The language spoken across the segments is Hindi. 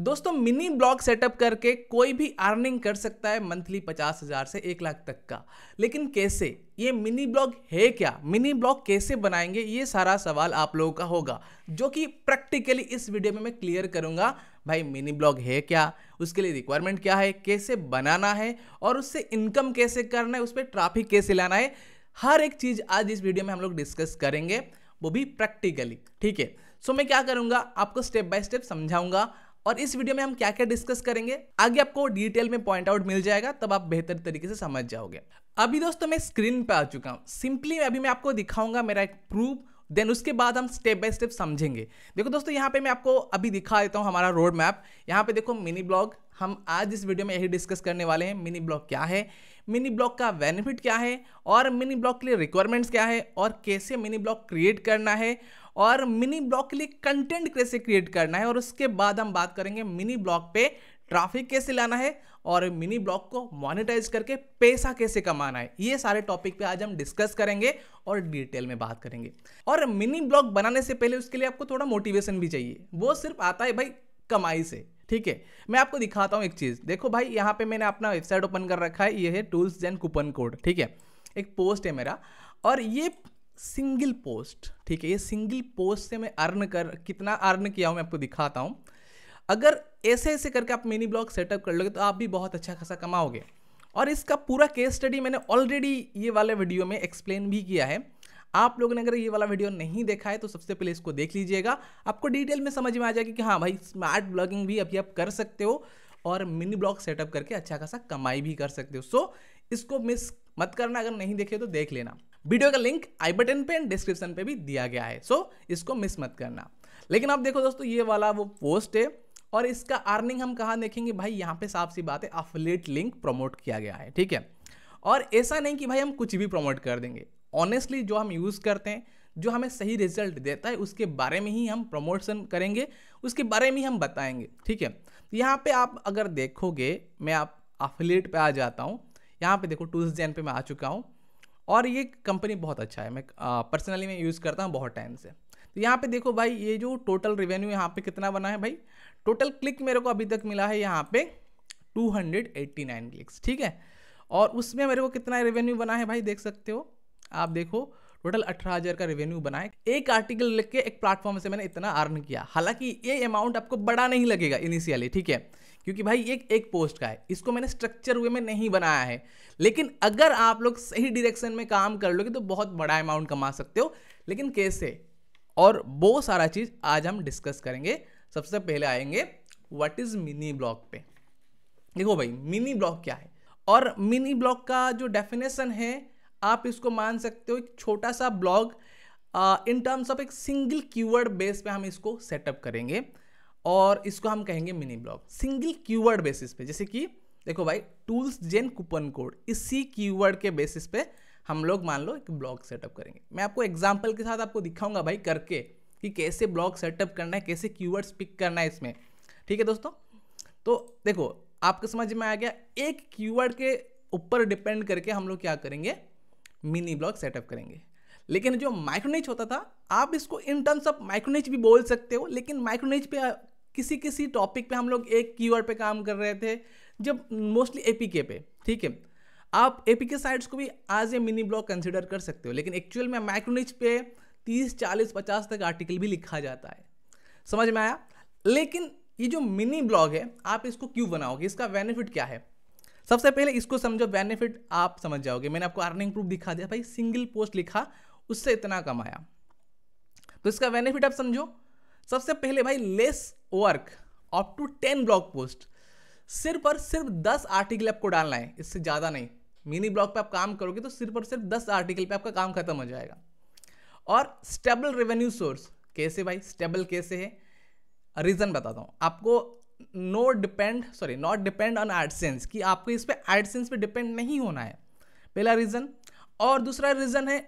दोस्तों मिनी ब्लॉग सेटअप करके कोई भी अर्निंग कर सकता है मंथली पचास हज़ार से एक लाख तक का लेकिन कैसे ये मिनी ब्लॉग है क्या मिनी ब्लॉग कैसे बनाएंगे ये सारा सवाल आप लोगों का होगा जो कि प्रैक्टिकली इस वीडियो में मैं क्लियर करूंगा भाई मिनी ब्लॉग है क्या उसके लिए रिक्वायरमेंट क्या है कैसे बनाना है और उससे इनकम कैसे करना है उस पर ट्राफिक कैसे लाना है हर एक चीज़ आज इस वीडियो में हम लोग डिस्कस करेंगे वो भी प्रैक्टिकली ठीक है सो मैं क्या करूँगा आपको स्टेप बाय स्टेप समझाऊँगा और इस वीडियो में हम क्या क्या डिस्कस करेंगे आगे आपको डिटेल में पॉइंट आउट मिल जाएगा तब आप बेहतर तरीके से समझ जाओगे अभी दोस्तों मैं स्क्रीन पर आ चुका हूँ सिंपली अभी मैं आपको दिखाऊंगा मेरा एक प्रूफ देन उसके बाद हम स्टेप बाय स्टेप समझेंगे देखो दोस्तों यहाँ पे मैं आपको अभी दिखा देता हूँ हमारा रोड मैप यहाँ पे देखो मिनी ब्लॉग हम आज इस वीडियो में यही डिस्कस करने वाले हैं मिनी ब्लॉग क्या है मिनी ब्लॉग का बेनिफिट क्या है और मिनी ब्लॉग के लिए रिक्वायरमेंट्स क्या है और कैसे मिनी ब्लॉग क्रिएट करना है और मिनी ब्लॉग के लिए कंटेंट कैसे क्रिएट करना है और उसके बाद हम बात करेंगे मिनी ब्लॉग पे ट्रैफिक कैसे लाना है और मिनी ब्लॉग को मॉनिटाइज करके पैसा कैसे कमाना है ये सारे टॉपिक पे आज हम डिस्कस करेंगे और डिटेल में बात करेंगे और मिनी ब्लॉग बनाने से पहले उसके लिए आपको थोड़ा मोटिवेशन भी चाहिए वो सिर्फ आता है भाई कमाई से ठीक है मैं आपको दिखाता हूँ एक चीज़ देखो भाई यहाँ पे मैंने अपना वेबसाइट ओपन कर रखा है ये है टूल्स एंड कूपन कोड ठीक है एक पोस्ट है मेरा और ये सिंगल पोस्ट ठीक है ये सिंगल पोस्ट से मैं अर्न कर कितना अर्न किया हूँ मैं आपको दिखाता हूँ अगर ऐसे ऐसे करके आप मिनी ब्लॉग सेटअप कर लोगे तो आप भी बहुत अच्छा खासा कमाओगे और इसका पूरा केस स्टडी मैंने ऑलरेडी ये वाले वीडियो में एक्सप्लेन भी किया है आप लोगों ने अगर ये वाला वीडियो नहीं देखा है तो सबसे पहले इसको देख लीजिएगा आपको डिटेल में समझ में आ जाएगी कि हाँ भाई स्मार्ट ब्लॉगिंग भी अभी आप कर सकते हो और मिनी ब्लॉग सेटअप करके अच्छा खासा कमाई भी कर सकते हो सो so, इसको मिस मत करना अगर नहीं देखे तो देख लेना वीडियो का लिंक आई बटन पे एंड डिस्क्रिप्शन पे भी दिया गया है सो so, इसको मिस मत करना लेकिन आप देखो दोस्तों ये वाला वो पोस्ट है और इसका अर्निंग हम कहाँ देखेंगे भाई यहाँ पे साफ सी बात है अफिलेट लिंक प्रमोट किया गया है ठीक है और ऐसा नहीं कि भाई हम कुछ भी प्रमोट कर देंगे ऑनेस्टली जो हम यूज़ करते हैं जो हमें सही रिजल्ट देता है उसके बारे में ही हम प्रमोशन करेंगे उसके बारे में ही हम बताएंगे ठीक है यहाँ पे आप अगर देखोगे मैं आप अफिलेट पे आ जाता हूँ यहाँ पे देखो टूल्स जैन पे मैं आ चुका हूँ और ये कंपनी बहुत अच्छा है मैं पर्सनली मैं यूज़ करता हूँ बहुत टाइम से तो यहाँ पे देखो भाई ये जो टोटल रेवेन्यू यहाँ पे कितना बना है भाई टोटल क्लिक मेरे को अभी तक मिला है यहाँ पे 289 क्लिक्स ठीक है और उसमें मेरे को कितना रेवेन्यू बना है भाई देख सकते हो आप देखो टोटल अठारह हज़ार का रेवेन्यू बना है एक आर्टिकल लिख के एक प्लेटफॉर्म से मैंने इतना अर्न किया हालांकि ये अमाउंट आपको बड़ा नहीं लगेगा इनिशियली ठीक है क्योंकि भाई एक एक पोस्ट का है इसको मैंने स्ट्रक्चर वे में नहीं बनाया है लेकिन अगर आप लोग सही डायरेक्शन में काम कर लोगे तो बहुत बड़ा अमाउंट कमा सकते हो लेकिन कैसे और वो सारा चीज़ आज हम डिस्कस करेंगे सबसे पहले आएंगे व्हाट इज़ मिनी ब्लॉग पे देखो भाई मिनी ब्लॉग क्या है और मिनी ब्लॉग का जो डेफिनेशन है आप इसको मान सकते हो एक छोटा सा ब्लॉग इन टर्म्स ऑफ एक सिंगल कीवर्ड बेस पे हम इसको सेटअप करेंगे और इसको हम कहेंगे mini blog single keyword basis पे जैसे कि देखो भाई टूल्स जेन कूपन कोड इसी कीवर्ड के बेसिस पे हम लोग मान लो एक ब्लॉग सेटअप करेंगे मैं आपको एग्जाम्पल के साथ आपको दिखाऊंगा भाई करके कि कैसे ब्लॉग सेटअप करना है कैसे कीवर्ड्स पिक करना है इसमें ठीक है दोस्तों तो देखो आपके समझ में आ गया एक कीवर्ड के ऊपर डिपेंड करके हम लोग क्या करेंगे मिनी ब्लॉग सेटअप करेंगे लेकिन जो माइक्रोनेच होता था आप इसको इन टर्म्स ऑफ माइक्रोनेच भी बोल सकते हो लेकिन माइक्रोनेच पे किसी किसी टॉपिक पे हम लोग एक कीवर्ड पे काम कर रहे थे जब मोस्टली एपीके पे ठीक है आप एपीके साइट्स को भी आज ए मिनी ब्लॉग कंसिडर कर सकते हो लेकिन एक्चुअल में माइक्रोनिच पे तीस चालीस पचास तक आर्टिकल भी लिखा जाता है समझ में आया लेकिन ये जो मिनी ब्लॉग है आप इसको क्यों बनाओगे इसका बेनिफिट क्या है सबसे पहले इसको समझो बेनिफिट आप समझ जाओगे मैंने आपको अर्निंग प्रूफ दिखा दिया भाई सिंगल पोस्ट लिखा उससे इतना कमाया तो इसका बेनिफिट आप समझो सबसे पहले भाई less work up to ten blog post सिर्फ और सिर्फ दस आर्टिकल आपको डालना है इससे ज़्यादा नहीं मिनी ब्लॉग पे आप काम करोगे तो सिर्फ और सिर्फ दस आर्टिकल पे आपका काम खत्म हो जाएगा और स्टेबल रेवेन्यू सोर्स कैसे भाई स्टेबल कैसे है रीज़न बताता हूँ आपको no depend sorry not depend on AdSense कि आपको इस पर एडसेंस पे डिपेंड नहीं होना है पहला रीज़न और दूसरा रीज़न है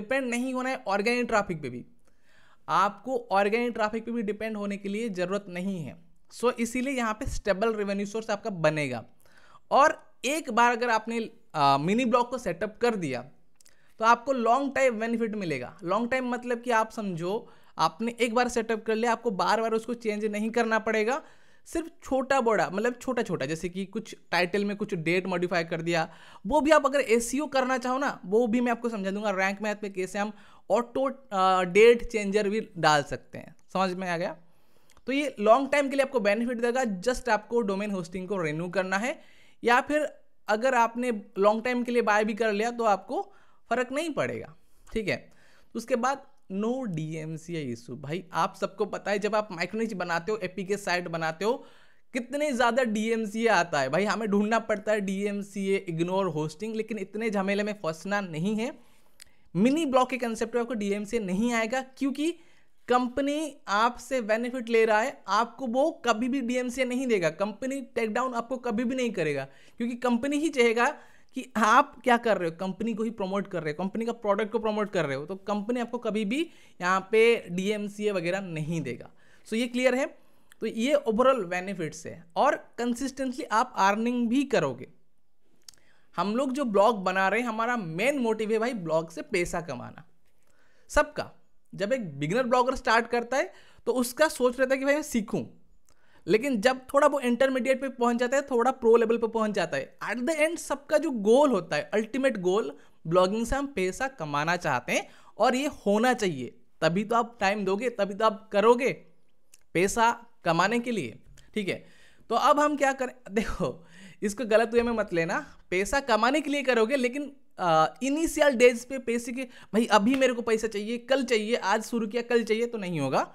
डिपेंड नहीं होना है ऑर्गेनिक ट्रैफिक पे भी आपको ऑर्गेनिक ट्रैफिक पे भी डिपेंड होने के लिए ज़रूरत नहीं है सो so, इसीलिए यहाँ पे स्टेबल रेवेन्यू सोर्स आपका बनेगा और एक बार अगर आपने मिनी ब्लॉक को सेटअप कर दिया तो आपको लॉन्ग टाइम बेनिफिट मिलेगा लॉन्ग टाइम मतलब कि आप समझो आपने एक बार सेटअप कर लिया आपको बार बार उसको चेंज नहीं करना पड़ेगा सिर्फ छोटा बड़ा मतलब छोटा छोटा जैसे कि कुछ टाइटल में कुछ डेट मॉडिफाई कर दिया वो भी आप अगर ए e करना चाहो ना वो भी मैं आपको समझा दूंगा रैंक मैथ में कैसे हम ऑटो डेट चेंजर भी डाल सकते हैं समझ में आ गया तो ये लॉन्ग टाइम के लिए आपको बेनिफिट देगा जस्ट आपको डोमेन होस्टिंग को रिन्यू करना है या फिर अगर आपने लॉन्ग टाइम के लिए बाय भी कर लिया तो आपको फ़र्क नहीं पड़ेगा ठीक है उसके बाद नो डीएमसीआई इशू भाई आप सबको पता है जब आप माइक्रोनिच बनाते हो एपी के साइड बनाते हो कितने ज़्यादा डीएमसीए आता है भाई हमें ढूंढना पड़ता है डीएमसीए इग्नोर होस्टिंग लेकिन इतने झमेले में फंसना नहीं है मिनी ब्लॉक के कंसेप्ट आपको डीएमसीए नहीं आएगा क्योंकि कंपनी आपसे बेनिफिट ले रहा है आपको वो कभी भी डीएमसीए नहीं देगा कंपनी टेकडाउन आपको कभी भी नहीं करेगा क्योंकि कंपनी ही चाहेगा कि आप क्या कर रहे हो कंपनी को ही प्रमोट कर रहे हो कंपनी का प्रोडक्ट को प्रमोट कर रहे हो तो कंपनी आपको कभी भी यहाँ पे डीएमसीए वगैरह नहीं देगा सो so, ये क्लियर है तो ये ओवरऑल बेनिफिट्स है और कंसिस्टेंटली आप अर्निंग भी करोगे हम लोग जो ब्लॉग बना रहे हैं हमारा मेन मोटिव है भाई ब्लॉग से पैसा कमाना सबका जब एक बिगनर ब्लॉगर स्टार्ट करता है तो उसका सोच रहता है कि भाई मैं सीखूं लेकिन जब थोड़ा वो इंटरमीडिएट पे पहुंच जाता है थोड़ा प्रो लेवल पे पहुंच जाता है एट द एंड सबका जो गोल होता है अल्टीमेट गोल ब्लॉगिंग से हम पैसा कमाना चाहते हैं और ये होना चाहिए तभी तो आप टाइम दोगे तभी तो आप करोगे पैसा कमाने के लिए ठीक है तो अब हम क्या करें देखो इसको गलत वे में मत लेना पैसा कमाने के लिए करोगे लेकिन इनिशियल डेज पे पैसे के भाई अभी मेरे को पैसा चाहिए कल चाहिए आज शुरू किया कल चाहिए तो नहीं होगा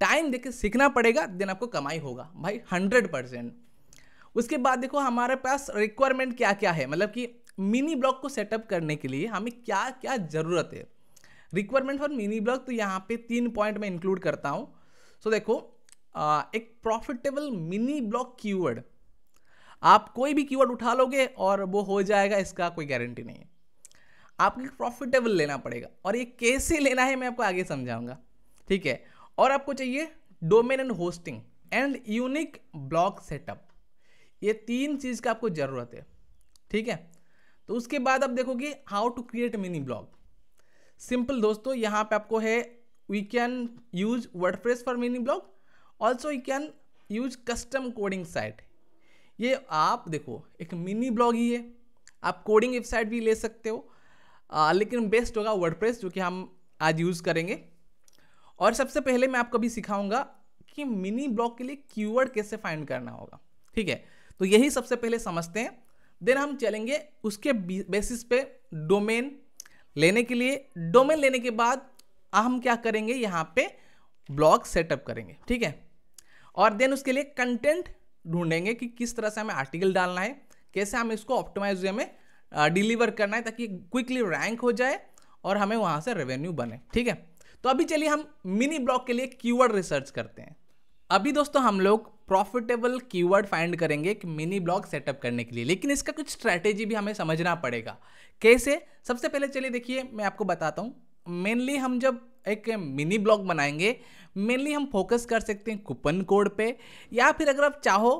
टाइम देके सीखना पड़ेगा देन आपको कमाई होगा भाई हंड्रेड परसेंट उसके बाद देखो हमारे पास रिक्वायरमेंट क्या क्या है मतलब कि मिनी ब्लॉग को सेटअप करने के लिए हमें क्या क्या ज़रूरत है रिक्वायरमेंट फॉर मिनी ब्लॉग तो यहाँ पे तीन पॉइंट में इंक्लूड करता हूँ सो so, देखो आ, एक प्रॉफिटेबल मिनी ब्लॉग कीवर्ड आप कोई भी कीवर्ड उठा लोगे और वो हो जाएगा इसका कोई गारंटी नहीं है आपको प्रॉफिटेबल लेना पड़ेगा और ये कैसे लेना है मैं आपको आगे समझाऊंगा ठीक है और आपको चाहिए domain and hosting and unique blog setup ये तीन चीज़ का आपको ज़रूरत है ठीक है तो उसके बाद आप देखोगे how to create mini blog simple दोस्तों यहाँ पे आपको है we can use WordPress for mini blog also you can use custom coding site ये आप देखो एक मिनी ब्लॉग ही है आप कोडिंग वेबसाइट भी ले सकते हो आ, लेकिन बेस्ट होगा वर्डप्रेस जो कि हम आज यूज़ करेंगे और सबसे पहले मैं आपको भी सिखाऊंगा कि मिनी ब्लॉग के लिए कीवर्ड कैसे फाइंड करना होगा ठीक है तो यही सबसे पहले समझते हैं देन हम चलेंगे उसके बेसिस पे डोमेन लेने के लिए डोमेन लेने के बाद हम क्या करेंगे यहाँ पे ब्लॉग सेटअप करेंगे ठीक है और देन उसके लिए कंटेंट ढूंढेंगे कि किस तरह से हमें आर्टिकल डालना है कैसे हमें इसको ऑप्टिमाइज वे में डिलीवर करना है ताकि क्विकली रैंक हो जाए और हमें वहाँ से रेवेन्यू बने ठीक है तो अभी चलिए हम मिनी ब्लॉग के लिए कीवर्ड रिसर्च करते हैं अभी दोस्तों हम लोग प्रॉफिटेबल कीवर्ड फाइंड करेंगे एक मिनी ब्लॉग सेटअप करने के लिए लेकिन इसका कुछ स्ट्रैटेजी भी हमें समझना पड़ेगा कैसे सबसे पहले चलिए देखिए मैं आपको बताता हूँ मेनली हम जब एक मिनी ब्लॉग बनाएंगे मेनली हम फोकस कर सकते हैं कूपन कोड पे या फिर अगर आप चाहो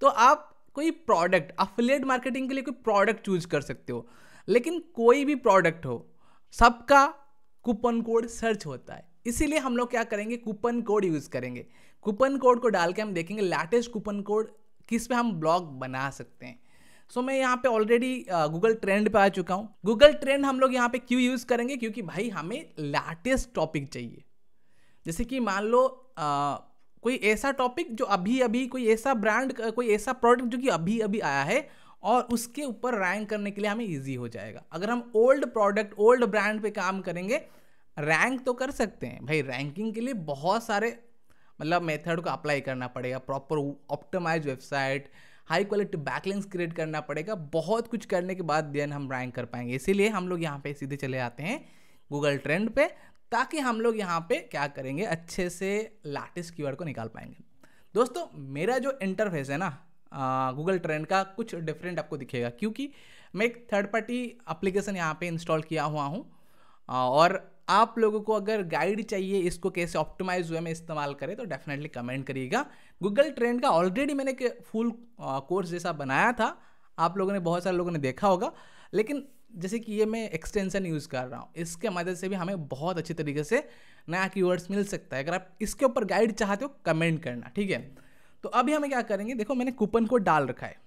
तो आप कोई प्रोडक्ट अफिलेट मार्केटिंग के लिए कोई प्रोडक्ट चूज कर सकते हो लेकिन कोई भी प्रोडक्ट हो सबका कूपन कोड सर्च होता है इसीलिए हम लोग क्या करेंगे कूपन कोड यूज़ करेंगे कूपन कोड को डाल के हम देखेंगे लेटेस्ट कूपन कोड किस पे हम ब्लॉग बना सकते हैं सो so, मैं यहाँ पे ऑलरेडी गूगल ट्रेंड पे आ चुका हूँ गूगल ट्रेंड हम लोग यहाँ पे क्यों यूज़ करेंगे क्योंकि भाई हमें लेटेस्ट टॉपिक चाहिए जैसे कि मान लो आ, कोई ऐसा टॉपिक जो अभी अभी कोई ऐसा ब्रांड कोई ऐसा प्रोडक्ट जो कि अभी अभी आया है और उसके ऊपर रैंक करने के लिए हमें ईजी हो जाएगा अगर हम ओल्ड प्रोडक्ट ओल्ड ब्रांड पे काम करेंगे रैंक तो कर सकते हैं भाई रैंकिंग के लिए बहुत सारे मतलब मेथड को अप्लाई करना पड़ेगा proper optimize website high quality backlinks create करना पड़ेगा बहुत कुछ करने के बाद देन हम रैंक कर पाएंगे इसीलिए हम लोग यहाँ पे सीधे चले आते हैं गूगल ट्रेंड पे ताकि हम लोग यहाँ पे क्या करेंगे अच्छे से लाटेस्ट कीवर्ड को निकाल पाएंगे दोस्तों मेरा जो इंटरफेस है ना गूगल ट्रेंड का कुछ डिफरेंट आपको दिखेगा क्योंकि मैं एक थर्ड पार्टी अप्लीकेशन यहाँ पे इंस्टॉल किया हुआ हूँ और आप लोगों को अगर गाइड चाहिए इसको कैसे ऑप्टिमाइज हुए में इस्तेमाल करें तो डेफिनेटली कमेंट करिएगा गूगल ट्रेंड का ऑलरेडी मैंने एक फुल कोर्स जैसा बनाया था आप लोगों ने बहुत सारे लोगों ने देखा होगा लेकिन जैसे कि ये मैं एक्सटेंशन यूज़ कर रहा हूँ इसके मदद से भी हमें बहुत अच्छी तरीके से नया कीवर्ड्स मिल सकता है अगर आप इसके ऊपर गाइड चाहते हो कमेंट करना ठीक है तो अभी हमें क्या करेंगे देखो मैंने कूपन कोड डाल रखा है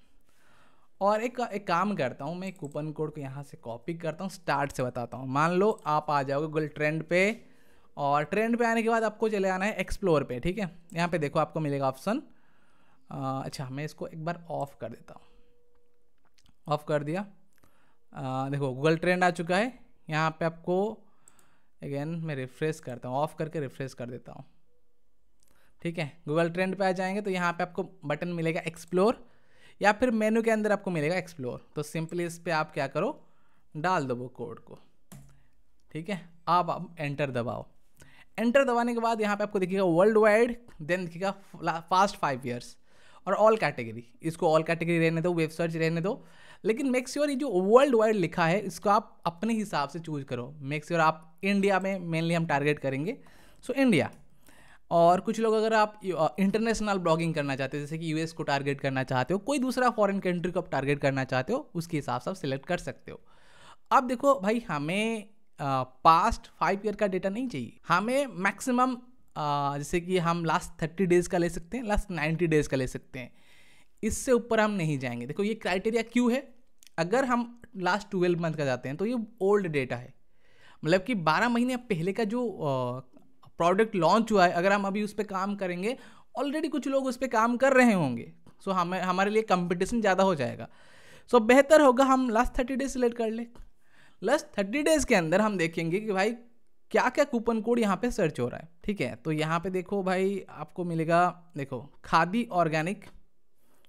और एक एक काम करता हूँ मैं कूपन कोड को यहाँ से कॉपी करता हूँ स्टार्ट से बताता हूँ मान लो आप आ जाओगे गूगल ट्रेंड पे और ट्रेंड पे आने के बाद आपको चले आना है एक्सप्लोर पे ठीक है यहाँ पे देखो आपको मिलेगा ऑप्शन अच्छा मैं इसको एक बार ऑफ कर देता हूँ ऑफ कर दिया आ, देखो गूगल ट्रेंड आ चुका है यहाँ पे आपको अगेन मैं रिफ्रेश करता हूँ ऑफ करके रिफ्रेश कर देता हूँ ठीक है गूगल ट्रेंड पे आ जाएंगे तो यहाँ पे आपको बटन मिलेगा एक्सप्लोर या फिर मेनू के अंदर आपको मिलेगा एक्सप्लोर तो सिंपली इस पर आप क्या करो डाल दो वो कोड को ठीक है आप, अब एंटर दबाओ एंटर दबाने के बाद यहाँ पे आपको दिखेगा वर्ल्ड वाइड देन दिखेगा फास्ट फाइव ईयर्स और ऑल कैटेगरी इसको ऑल कैटेगरी रहने दो वेब सर्च रहने दो लेकिन मेक श्योर ये जो वर्ल्ड वाइड लिखा है इसको आप अपने हिसाब से चूज करो मेक श्योर आप इंडिया में मेनली हम टारगेट करेंगे सो so, इंडिया और कुछ लोग अगर आप इंटरनेशनल ब्लॉगिंग करना चाहते हो जैसे कि यूएस को टारगेट करना चाहते हो कोई दूसरा फॉरेन कंट्री को आप टारगेट करना चाहते हो उसके हिसाब से आप सिलेक्ट कर सकते हो अब देखो भाई हमें पास्ट फाइव ईयर का डेटा नहीं चाहिए हमें मैक्सिमम जैसे कि हम लास्ट थर्टी डेज़ का ले सकते हैं लास्ट नाइन्टी डेज़ का ले सकते हैं इससे ऊपर हम नहीं जाएंगे देखो ये क्राइटेरिया क्यों है अगर हम लास्ट ट्वेल्व मंथ का जाते हैं तो ये ओल्ड डेटा है मतलब कि बारह महीने पहले का जो प्रोडक्ट लॉन्च हुआ है अगर हम अभी उस पर काम करेंगे ऑलरेडी कुछ लोग उस पर काम कर रहे होंगे सो so, हमें हमारे लिए कंपटीशन ज़्यादा हो जाएगा सो so, बेहतर होगा हम लास्ट थर्टी डेज सिलेक्ट कर लें लास्ट थर्टी डेज़ के अंदर हम देखेंगे कि भाई क्या क्या कूपन कोड यहाँ पे सर्च हो रहा है ठीक है तो यहाँ पे देखो भाई आपको मिलेगा देखो खादी ऑर्गेनिक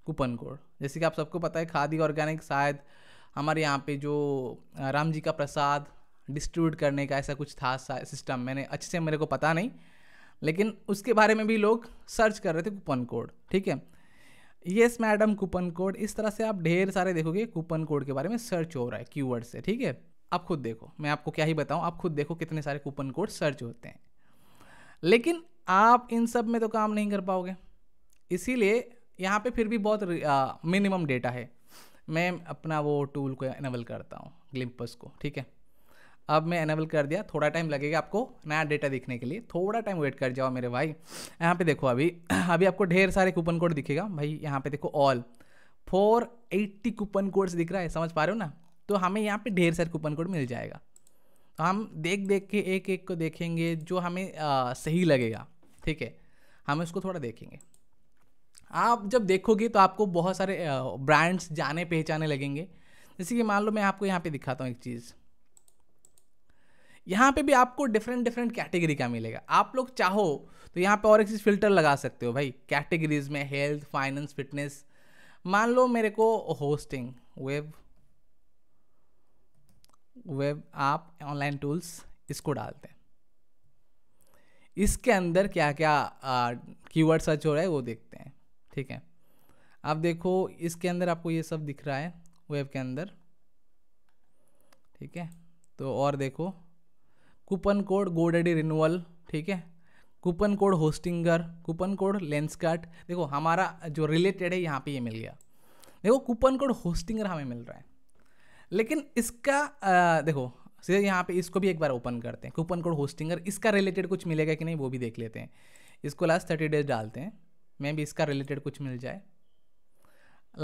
कूपन कोड जैसे कि आप सबको पता है खादी ऑर्गेनिक शायद हमारे यहाँ पे जो राम जी का प्रसाद डिस्ट्रीब्यूट करने का ऐसा कुछ था सिस्टम मैंने अच्छे से मेरे को पता नहीं लेकिन उसके बारे में भी लोग सर्च कर रहे थे कूपन कोड ठीक है येस मैडम कूपन कोड इस तरह से आप ढेर सारे देखोगे कूपन कोड के बारे में सर्च हो रहा है कीवर्ड से ठीक है आप खुद देखो मैं आपको क्या ही बताऊँ आप खुद देखो कितने सारे कूपन कोड सर्च होते हैं लेकिन आप इन सब में तो काम नहीं कर पाओगे इसीलिए यहाँ पे फिर भी बहुत मिनिमम डेटा है मैं अपना वो टूल को इनेबल करता हूँ ग्लिम्पस को ठीक है अब मैं एनेबल कर दिया थोड़ा टाइम लगेगा आपको नया डेटा दिखने के लिए थोड़ा टाइम वेट कर जाओ मेरे भाई यहाँ पे देखो अभी अभी आपको ढेर सारे कूपन कोड दिखेगा भाई यहाँ पे देखो all four eighty coupon codes दिख रहा है समझ पा रहे हो ना तो हमें यहाँ पे ढेर सारे कूपन कोड मिल जाएगा तो हम देख देख के एक एक को देखेंगे जो हमें आ, सही लगेगा ठीक है हम उसको थोड़ा देखेंगे आप जब देखोगे तो आपको बहुत सारे ब्रांड्स जाने पहचाने लगेंगे जैसे कि मान लो मैं आपको यहाँ पर दिखाता हूँ एक चीज़ यहाँ पे भी आपको डिफरेंट डिफरेंट कैटेगरी का मिलेगा आप लोग चाहो तो यहाँ पे और एक चीज़ फिल्टर लगा सकते हो भाई कैटेगरीज में हेल्थ फाइनेंस फिटनेस मान लो मेरे को होस्टिंग वेब वेब आप ऑनलाइन टूल्स इसको डालते हैं इसके अंदर क्या क्या कीवर्ड सर्च हो रहा है वो देखते हैं ठीक है आप देखो इसके अंदर आपको ये सब दिख रहा है वेब के अंदर ठीक है तो और देखो कूपन कोड गोडेडी रिन्यूअल ठीक है coupon code Hostinger coupon code Lenskart देखो हमारा जो रिलेटेड है यहाँ पे ये मिल गया देखो कूपन कोड होस्टिंगर हमें मिल रहा है लेकिन इसका आ, देखो सीधे यहाँ पे इसको भी एक बार ओपन करते हैं कूपन कोड होस्टिंगर इसका रिलेटेड कुछ मिलेगा कि नहीं वो भी देख लेते हैं इसको लास्ट थर्टी डेज डालते हैं मैं भी इसका रिलेटेड कुछ मिल जाए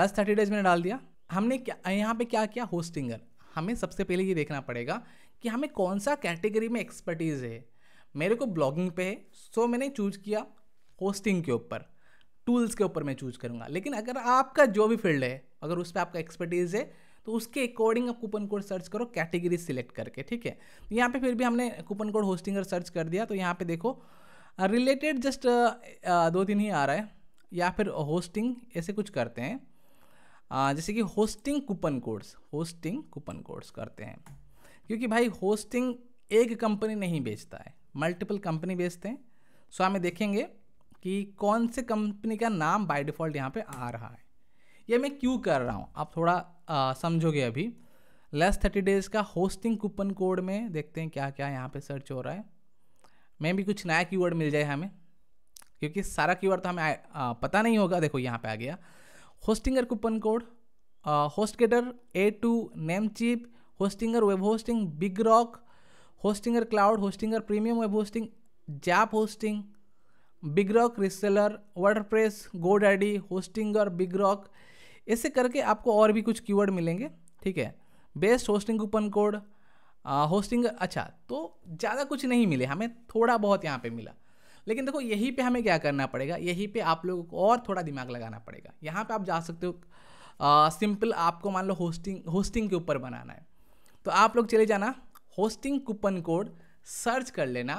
लास्ट थर्टी डेज मैंने डाल दिया हमने क्या यहाँ पर क्या किया होस्टिंगर हमें सबसे पहले ये देखना पड़ेगा कि हमें कौन सा कैटेगरी में एक्सपर्टीज़ है मेरे को ब्लॉगिंग पे है सो मैंने चूज किया होस्टिंग के ऊपर टूल्स के ऊपर मैं चूज करूँगा लेकिन अगर आपका जो भी फील्ड है अगर उस पर आपका एक्सपर्टीज़ है तो उसके अकॉर्डिंग आप कूपन कोड सर्च करो कैटेगरी सिलेक्ट करके ठीक है यहाँ पे फिर भी हमने कूपन कोड होस्टिंग और सर्च कर दिया तो यहाँ पे देखो रिलेटेड जस्ट दो दिन ही आ रहा है या फिर होस्टिंग ऐसे कुछ करते हैं जैसे कि hosting coupon codes hosting coupon codes करते हैं क्योंकि भाई होस्टिंग एक कंपनी नहीं बेचता है मल्टीपल कंपनी बेचते हैं सो हमें देखेंगे कि कौन से कंपनी का नाम बाय डिफ़ॉल्ट यहाँ पे आ रहा है ये मैं क्यों कर रहा हूँ आप थोड़ा समझोगे अभी लास्ट थर्टी डेज़ का होस्टिंग कूपन कोड में देखते हैं क्या क्या यहाँ पे सर्च हो रहा है मैं भी कुछ नया कीवर्ड मिल जाए हमें क्योंकि सारा कीवर्ड तो हमें आ, आ, पता नहीं होगा देखो यहाँ पे आ गया Hostinger coupon code HostGator A two Namecheap Hostinger web hosting BigRock Hostinger cloud Hostinger premium web hosting Zap hosting BigRock reseller GoDaddy Hostinger BigRock ऐसे करके आपको और भी कुछ कीवर्ड मिलेंगे ठीक है best hosting coupon code hosting अच्छा तो ज़्यादा कुछ नहीं मिले हमें थोड़ा बहुत यहाँ पे मिला लेकिन देखो यहीं पे हमें क्या करना पड़ेगा यहीं पे आप लोगों को और थोड़ा दिमाग लगाना पड़ेगा यहाँ पे आप जा सकते हो सिंपल आपको मान लो होस्टिंग होस्टिंग के ऊपर बनाना है तो आप लोग चले जाना होस्टिंग कूपन कोड सर्च कर लेना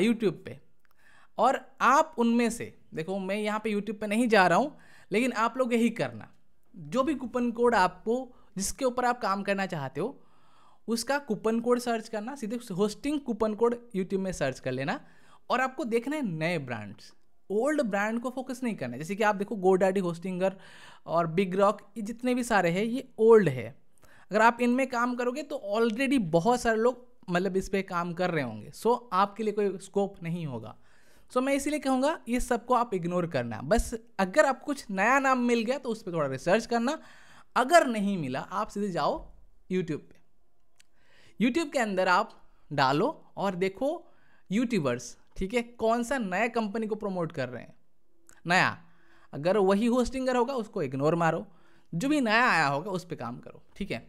यूट्यूब पे और आप उनमें से देखो मैं यहाँ पे यूट्यूब पे नहीं जा रहा हूँ लेकिन आप लोग यही करना जो भी कूपन कोड आपको जिसके ऊपर आप काम करना चाहते हो उसका कूपन कोड सर्च करना सीधे होस्टिंग कूपन कोड यूट्यूब में सर्च कर लेना और आपको देखना है नए ब्रांड्स ओल्ड ब्रांड को फोकस नहीं करना जैसे कि आप देखो गोडाडी होस्टिंगर और बिग रॉक ये जितने भी सारे हैं ये ओल्ड है अगर आप इनमें काम करोगे तो ऑलरेडी बहुत सारे लोग मतलब इस पर काम कर रहे होंगे सो so, आपके लिए कोई स्कोप नहीं होगा सो so, मैं इसीलिए कहूँगा ये सबको आप इग्नोर करना बस अगर आप कुछ नया नाम मिल गया तो उस पर थोड़ा रिसर्च करना अगर नहीं मिला आप सीधे जाओ यूट्यूब पे यूट्यूब के अंदर आप डालो और देखो यूट्यूबर्स ठीक है कौन सा नया कंपनी को प्रमोट कर रहे हैं नया अगर वही होस्टिंगर होगा उसको इग्नोर मारो जो भी नया आया होगा उस पर काम करो ठीक है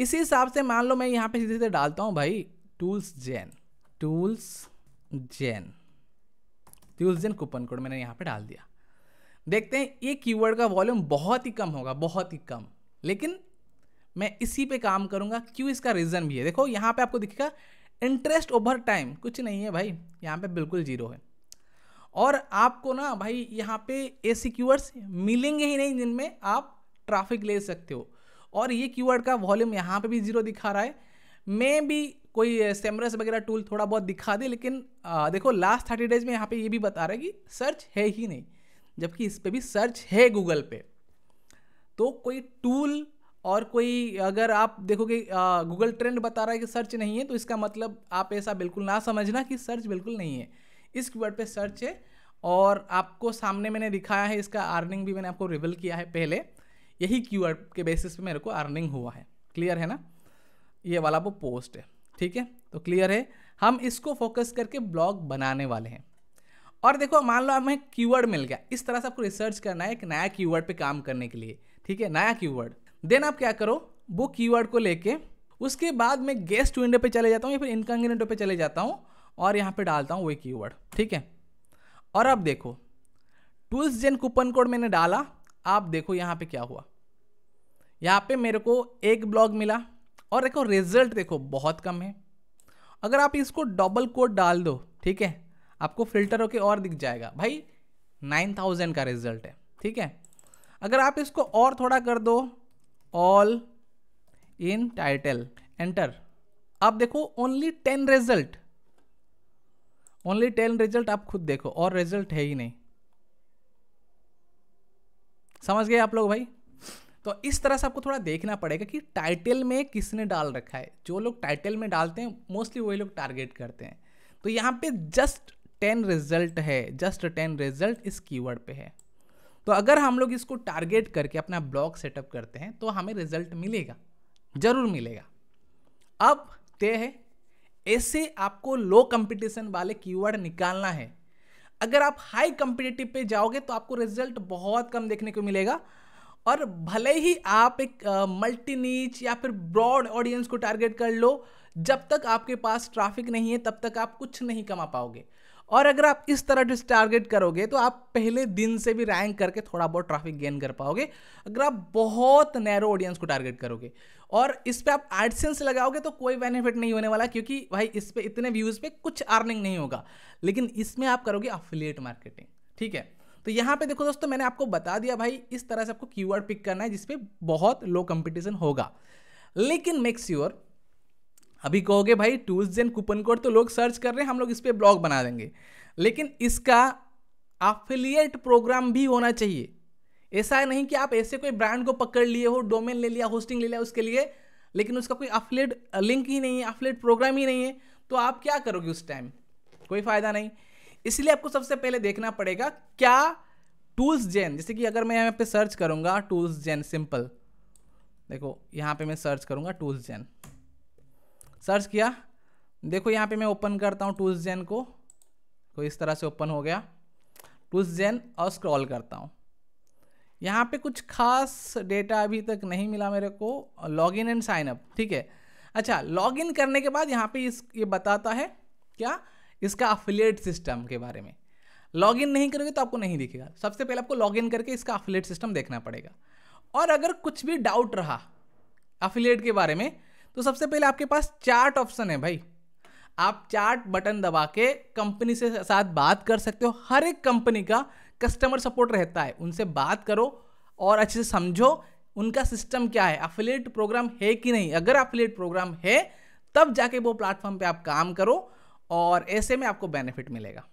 इसी हिसाब से मान लो मैं यहाँ पे सीधे सीधे डालता हूँ भाई Tools Zen Tools Zen Tools जेन कूपन कोड मैंने यहाँ पे डाल दिया देखते हैं ये कीवर्ड का वॉल्यूम बहुत ही कम होगा बहुत ही कम लेकिन मैं इसी पे काम करूँगा क्यों इसका रीज़न भी है देखो यहाँ पे आपको दिखेगा इंटरेस्ट ओवर टाइम कुछ नहीं है भाई यहाँ पे बिल्कुल जीरो है और आपको ना भाई यहाँ पे ए मिलेंगे ही नहीं जिनमें आप ट्राफिक ले सकते हो और ये कीवर्ड का वॉल्यूम यहाँ पे भी जीरो दिखा रहा है मैं भी कोई सेमरस वगैरह टूल थोड़ा बहुत दिखा दे लेकिन आ, देखो लास्ट थर्टी डेज में यहाँ पे ये भी बता रहा है कि सर्च है ही नहीं जबकि इस पर भी सर्च है गूगल पे तो कोई टूल और कोई अगर आप देखोगे गूगल ट्रेंड बता रहा है कि सर्च नहीं है तो इसका मतलब आप ऐसा बिल्कुल ना समझना कि सर्च बिल्कुल नहीं है इस कीवर्ड पे सर्च है और आपको सामने मैंने दिखाया है इसका अर्निंग भी मैंने आपको रिवील किया है पहले यही क्यू के बेसिस पे मेरे को अर्निंग हुआ है क्लियर है ना ये वाला वो पोस्ट है ठीक है तो क्लियर है हम इसको फोकस करके ब्लॉग बनाने वाले हैं और देखो मान लो हमें कीवर्ड मिल गया इस तरह से आपको रिसर्च करना है एक नया कीवर्ड पे काम करने के लिए ठीक है नया कीवर्ड देन आप क्या करो वो कीवर्ड को लेके उसके बाद मैं गेस्ट विंडो पे चले जाता हूँ या फिर इनकम विंडो पे चले जाता हूँ और यहाँ पे डालता हूँ वही कीवर्ड ठीक है और अब देखो टूल्स जेन कूपन कोड मैंने डाला आप देखो यहाँ पे क्या हुआ यहाँ पे मेरे को एक ब्लॉग मिला और देखो रिजल्ट देखो बहुत कम है अगर आप इसको डबल कोड डाल दो ठीक है आपको फिल्टर होके और दिख जाएगा भाई नाइन थाउजेंड का रिजल्ट है ठीक है अगर आप इसको और थोड़ा कर दो ऑल इन टाइटल एंटर आप देखो only ten result only ten result आप खुद देखो और रिजल्ट है ही नहीं समझ गए आप लोग भाई तो इस तरह से आपको थोड़ा देखना पड़ेगा कि टाइटल में किसने डाल रखा है जो लोग टाइटल में डालते हैं मोस्टली वही लोग टारगेट करते हैं तो यहाँ पे जस्ट टेन रिजल्ट है जस्ट टेन रिजल्ट इस कीवर्ड पे है तो अगर हम लोग इसको टारगेट करके अपना ब्लॉग सेटअप करते हैं तो हमें रिजल्ट मिलेगा ज़रूर मिलेगा अब तय है ऐसे आपको लो कंपटीशन वाले कीवर्ड निकालना है अगर आप हाई कंपिटेटिव पे जाओगे तो आपको रिजल्ट बहुत कम देखने को मिलेगा और भले ही आप एक मल्टी नीच या फिर ब्रॉड ऑडियंस को टारगेट कर लो जब तक आपके पास ट्रैफिक नहीं है तब तक आप कुछ नहीं कमा पाओगे और अगर आप इस तरह टारगेट करोगे तो आप पहले दिन से भी रैंक करके थोड़ा बहुत ट्रैफिक गेन कर पाओगे अगर आप बहुत नैरो ऑडियंस को टारगेट करोगे और इस पर आप एडसेंस लगाओगे तो कोई बेनिफिट नहीं होने वाला क्योंकि भाई इस पर इतने व्यूज़ पे कुछ अर्निंग नहीं होगा लेकिन इसमें आप करोगे अफिलियट मार्केटिंग ठीक है तो यहाँ पे देखो दोस्तों मैंने आपको बता दिया भाई इस तरह से आपको कीवर्ड पिक करना है जिसपे बहुत लो कंपटीशन होगा लेकिन मेक श्योर sure, अभी कहोगे भाई टूल्स एंड कूपन कोड तो लोग सर्च कर रहे हैं हम लोग इस पर ब्लॉग बना देंगे लेकिन इसका अफिलिएट प्रोग्राम भी होना चाहिए ऐसा नहीं कि आप ऐसे कोई ब्रांड को पकड़ लिए हो डोमेन ले लिया होस्टिंग ले लिया उसके लिए लेकिन उसका कोई अफलेट लिंक ही नहीं है अफलेट प्रोग्राम ही नहीं है तो आप क्या करोगे उस टाइम कोई फ़ायदा नहीं इसलिए आपको सबसे पहले देखना पड़ेगा क्या टूल्स जेन जैसे कि अगर मैं यहाँ पे सर्च करूँगा टूल्स जेन सिंपल देखो यहाँ पे मैं सर्च करूँगा टूल्स जेन सर्च किया देखो यहाँ पे मैं ओपन करता हूँ टूल्स जेन को कोई इस तरह से ओपन हो गया टूल्स जेन और स्क्रॉल करता हूँ यहाँ पे कुछ खास डेटा अभी तक नहीं मिला मेरे को log in and sign up ठीक है अच्छा लॉग इन करने के बाद यहाँ पे इस ये बताता है क्या इसका अफिलेट सिस्टम के बारे में लॉग इन नहीं करोगे तो आपको नहीं दिखेगा सबसे पहले आपको लॉग इन करके इसका अफिलेट सिस्टम देखना पड़ेगा और अगर कुछ भी डाउट रहा अफिलेट के बारे में तो सबसे पहले आपके पास चार्ट ऑप्शन है भाई आप चार्ट बटन दबा के कंपनी से साथ बात कर सकते हो हर एक कंपनी का कस्टमर सपोर्ट रहता है उनसे बात करो और अच्छे से समझो उनका सिस्टम क्या है अफिलेट प्रोग्राम है कि नहीं अगर अफिलेट प्रोग्राम है तब जाके वो प्लेटफॉर्म पे आप काम करो और ऐसे में आपको बेनिफिट मिलेगा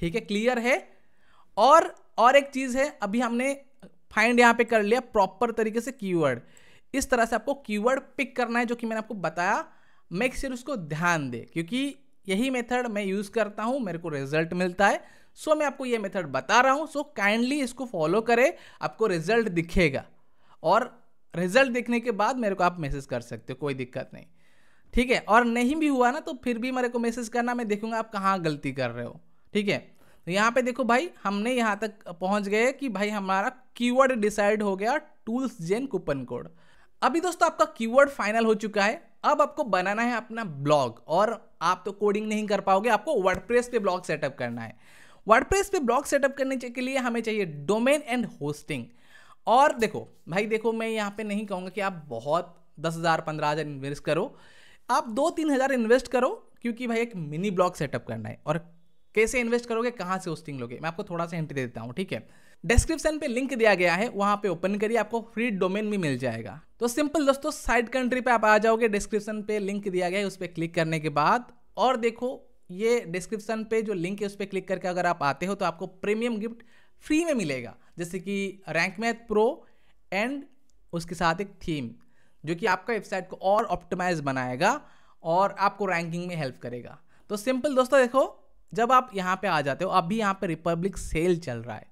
ठीक है क्लियर है और और एक चीज़ है अभी हमने फाइंड यहाँ पे कर लिया प्रॉपर तरीके से कीवर्ड इस तरह से आपको कीवर्ड पिक करना है जो कि मैंने आपको बताया मेक श्योर उसको ध्यान दे क्योंकि यही मेथड मैं यूज़ करता हूँ मेरे को रिजल्ट मिलता है सो so, मैं आपको ये मेथड बता रहा हूँ सो काइंडली इसको फॉलो करें आपको रिजल्ट दिखेगा और रिजल्ट देखने के बाद मेरे को आप मैसेज कर सकते हो कोई दिक्कत नहीं ठीक है और नहीं भी हुआ ना तो फिर भी मेरे को मैसेज करना मैं देखूंगा आप कहाँ गलती कर रहे हो ठीक है तो यहाँ पे देखो भाई हमने यहाँ तक पहुँच गए कि भाई हमारा कीवर्ड डिसाइड हो गया टूल्स जेन कूपन कोड अभी दोस्तों आपका कीवर्ड फाइनल हो चुका है अब आपको बनाना है अपना ब्लॉग और आप तो कोडिंग नहीं कर पाओगे आपको वर्डप्रेस पे ब्लॉग सेटअप करना है वर्डप्रेस पे ब्लॉग सेटअप करने के लिए हमें चाहिए डोमेन एंड होस्टिंग और देखो भाई देखो मैं यहाँ पे नहीं कहूँगा कि आप बहुत दस हज़ार पंद्रह हज़ार इन्वेस्ट करो आप दो तीन हज़ार इन्वेस्ट करो क्योंकि भाई एक मिनी ब्लॉग सेटअप करना है और कैसे इन्वेस्ट करोगे कहाँ से होस्टिंग लोगे मैं आपको थोड़ा सा हिंट दे देता हूँ ठीक है डिस्क्रिप्शन पे लिंक दिया गया है वहाँ पे ओपन करिए आपको फ्री डोमेन भी मिल जाएगा तो सिंपल दोस्तों साइड कंट्री पे आप आ जाओगे डिस्क्रिप्शन पे लिंक दिया गया है उस पर क्लिक करने के बाद और देखो ये डिस्क्रिप्शन पे जो लिंक है उस पर क्लिक करके अगर आप आते हो तो आपको प्रीमियम गिफ्ट फ्री में मिलेगा जैसे कि रैंक मैथ प्रो एंड उसके साथ एक थीम जो कि आपका वेबसाइट को और ऑप्टिमाइज बनाएगा और आपको रैंकिंग में हेल्प करेगा तो सिंपल दोस्तों देखो जब आप यहाँ पे आ जाते हो अभी यहाँ पे रिपब्लिक सेल चल रहा है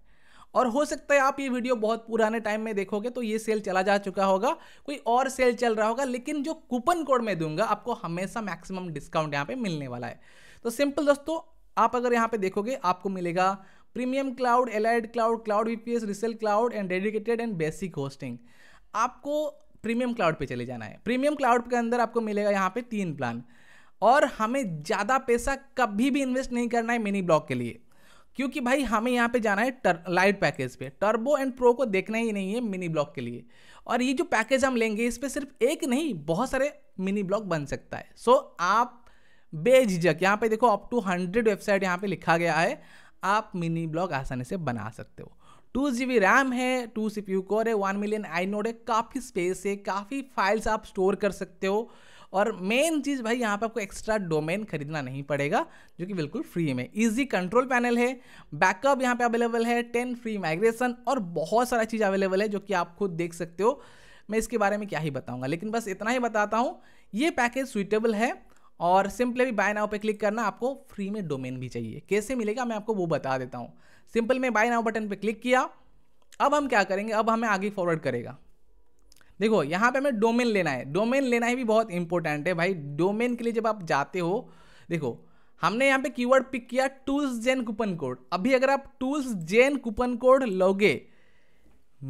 और हो सकता है आप ये वीडियो बहुत पुराने टाइम में देखोगे तो ये सेल चला जा चुका होगा कोई और सेल चल रहा होगा लेकिन जो कूपन कोड मैं दूंगा आपको हमेशा मैक्सिमम डिस्काउंट यहाँ पे मिलने वाला है तो सिंपल दोस्तों आप अगर यहाँ पे देखोगे आपको मिलेगा premium cloud allied cloud cloud VPS e resell cloud and dedicated and basic hosting आपको प्रीमियम क्लाउड पे चले जाना है प्रीमियम क्लाउड के अंदर आपको मिलेगा यहाँ पे तीन प्लान और हमें ज़्यादा पैसा कभी भी इन्वेस्ट नहीं करना है मिनी ब्लॉक के लिए क्योंकि भाई हमें यहाँ पे जाना है टर, लाइट पैकेज पे टर्बो एंड प्रो को देखना ही नहीं है मिनी ब्लॉक के लिए और ये जो पैकेज हम लेंगे इस पर सिर्फ एक नहीं बहुत सारे मिनी ब्लॉक बन सकता है सो so, आप बेझिझक यहाँ पे देखो अप टू हंड्रेड वेबसाइट यहाँ पे लिखा गया है आप मिनी ब्लॉग आसानी से बना सकते हो टू जी बी रैम है two C P U core है वन मिलियन आई नोड है काफ़ी स्पेस है काफ़ी फाइल्स आप स्टोर कर सकते हो और मेन चीज़ भाई यहाँ पे आपको एक्स्ट्रा डोमेन खरीदना नहीं पड़ेगा जो कि बिल्कुल फ्री में इजी कंट्रोल पैनल है बैकअप यहाँ पे अवेलेबल है टेन फ्री माइग्रेशन और बहुत सारा चीज़ अवेलेबल है जो कि आप खुद देख सकते हो मैं इसके बारे में क्या ही बताऊँगा लेकिन बस इतना ही बताता हूँ ये पैकेज सुइटेबल है और सिंपली बाय नाउ पे क्लिक करना आपको फ्री में डोमेन भी चाहिए कैसे मिलेगा मैं आपको वो बता देता हूँ सिंपल में बाय नाउ बटन पे क्लिक किया अब हम क्या करेंगे अब हमें आगे फॉरवर्ड करेगा देखो यहाँ पे हमें डोमेन लेना है डोमेन लेना ही भी बहुत इंपॉर्टेंट है भाई डोमेन के लिए जब आप जाते हो देखो हमने यहाँ पे कीवर्ड पिक किया टूल्स जेन कूपन कोड अभी अगर आप टूल्स जेन कूपन कोड लोगे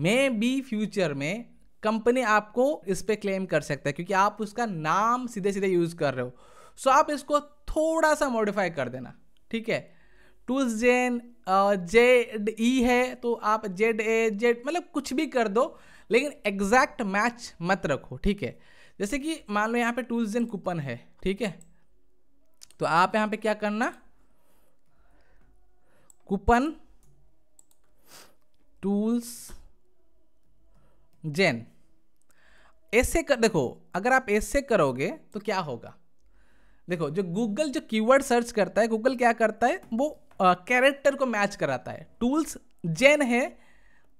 मे बी फ्यूचर में कंपनी आपको इस पर क्लेम कर सकता है क्योंकि आप उसका नाम सीधे सीधे यूज़ कर रहे हो सो आप इसको थोड़ा सा मॉडिफाई कर देना ठीक है टू जेन जेड ई है तो आप जेड ए जेड मतलब कुछ भी कर दो लेकिन एग्जैक्ट मैच मत रखो ठीक है जैसे कि मान लो यहाँ पे टूल्स जेन कूपन है ठीक है तो आप यहाँ पे क्या करना कूपन टूल्स जेन ऐसे कर देखो अगर आप ऐसे करोगे तो क्या होगा देखो जो गूगल जो कीवर्ड सर्च करता है गूगल क्या करता है वो कैरेक्टर को मैच कराता है टूल्स जेन है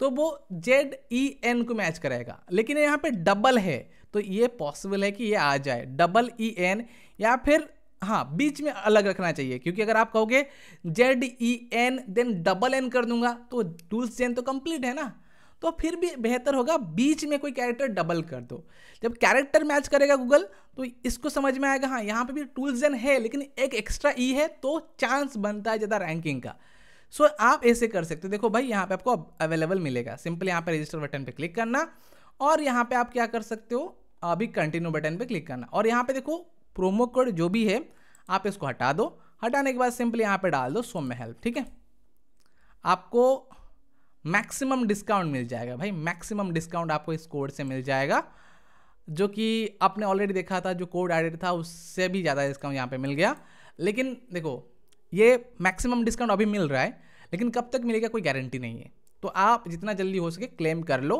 तो वो जेड ई एन को मैच कराएगा लेकिन यहाँ पे डबल है तो ये पॉसिबल है कि ये आ जाए डबल ई एन या फिर हाँ बीच में अलग रखना चाहिए क्योंकि अगर आप कहोगे Z E N then double N कर दूंगा तो टूल्स जेन तो कंप्लीट है ना तो फिर भी बेहतर होगा बीच में कोई कैरेक्टर डबल कर दो जब कैरेक्टर मैच करेगा गूगल तो इसको समझ में आएगा हाँ यहाँ पे भी टूल्स एन है लेकिन एक एक्स्ट्रा ई e है तो चांस बनता है ज़्यादा रैंकिंग का सो so, आप ऐसे कर सकते हो देखो भाई यहाँ पे आपको अवेलेबल मिलेगा सिंपल यहाँ पे रजिस्टर बटन पे क्लिक करना और यहाँ पे आप क्या कर सकते हो अभी कंटिन्यू बटन पे क्लिक करना और यहाँ पे देखो प्रोमो कोड जो भी है आप इसको हटा दो हटाने के बाद सिंपली यहाँ पे डाल दो सोम हेल्प ठीक है आपको मैक्सिमम डिस्काउंट मिल जाएगा भाई मैक्सिमम डिस्काउंट आपको इस कोड से मिल जाएगा जो कि आपने ऑलरेडी देखा था जो कोड एडिड था उससे भी ज़्यादा डिस्काउंट यहाँ पे मिल गया लेकिन देखो ये मैक्सिमम डिस्काउंट अभी मिल रहा है लेकिन कब तक मिलेगा कोई गारंटी नहीं है तो आप जितना जल्दी हो सके क्लेम कर लो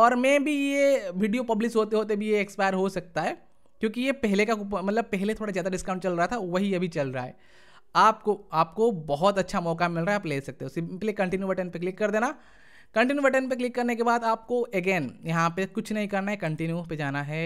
और मैं भी ये वीडियो पब्लिश होते होते भी ये एक्सपायर हो सकता है क्योंकि ये पहले का मतलब पहले थोड़ा ज़्यादा डिस्काउंट चल रहा था वही अभी चल रहा है आपको आपको बहुत अच्छा मौका मिल रहा है आप ले सकते हो सिंपली कंटिन्यू बटन पे क्लिक कर देना कंटिन्यू बटन पे क्लिक करने के बाद आपको अगेन यहाँ पे कुछ नहीं करना है कंटिन्यू पे जाना है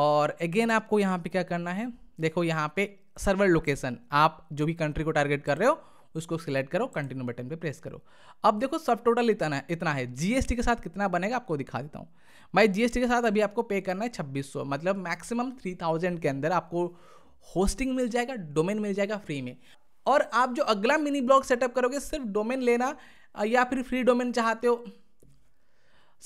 और अगेन आपको यहाँ पे क्या करना है देखो यहाँ पे सर्वर लोकेशन आप जो भी कंट्री को टारगेट कर रहे हो उसको सिलेक्ट करो कंटिन्यू बटन पे प्रेस करो अब देखो सब टोटल इतना इतना है जीएसटी के साथ कितना बनेगा आपको दिखा देता हूँ भाई जीएसटी के साथ अभी आपको पे करना है छब्बीस मतलब मैक्सिमम थ्री थाउजेंड के अंदर आपको होस्टिंग मिल जाएगा डोमेन मिल जाएगा फ्री में और आप जो अगला मिनी ब्लॉग सेटअप करोगे सिर्फ डोमेन लेना या फिर फ्री डोमेन चाहते हो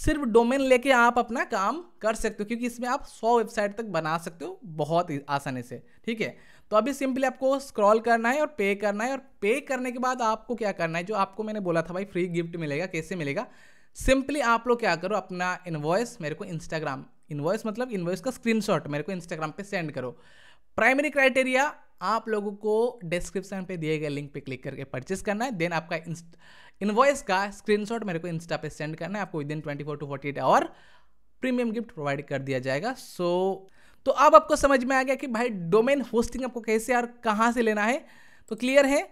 सिर्फ डोमेन लेके आप अपना काम कर सकते हो क्योंकि इसमें आप 100 वेबसाइट तक बना सकते हो बहुत आसानी से ठीक है तो अभी सिंपली आपको स्क्रॉल करना है और पे करना है और पे करने के बाद आपको क्या करना है जो आपको मैंने बोला था भाई फ्री गिफ्ट मिलेगा कैसे मिलेगा सिंपली आप लोग क्या करो अपना इन्वॉइस मेरे को इंस्टाग्राम इन्वॉइस मतलब इन्वॉइस का स्क्रीनशॉट मेरे को इंस्टाग्राम पे सेंड करो प्राइमरी क्राइटेरिया आप लोगों को डिस्क्रिप्शन पे दिए गए लिंक पे क्लिक करके परचेस करना है देन आपका इन्वॉइस का स्क्रीनशॉट मेरे को इंस्टा पे सेंड करना है आपको within twenty four to forty eight hour premium gift provide कर दिया जाएगा सो so, तो अब आपको समझ में आ गया कि भाई डोमेन होस्टिंग आपको कैसे और कहाँ से लेना है तो क्लियर है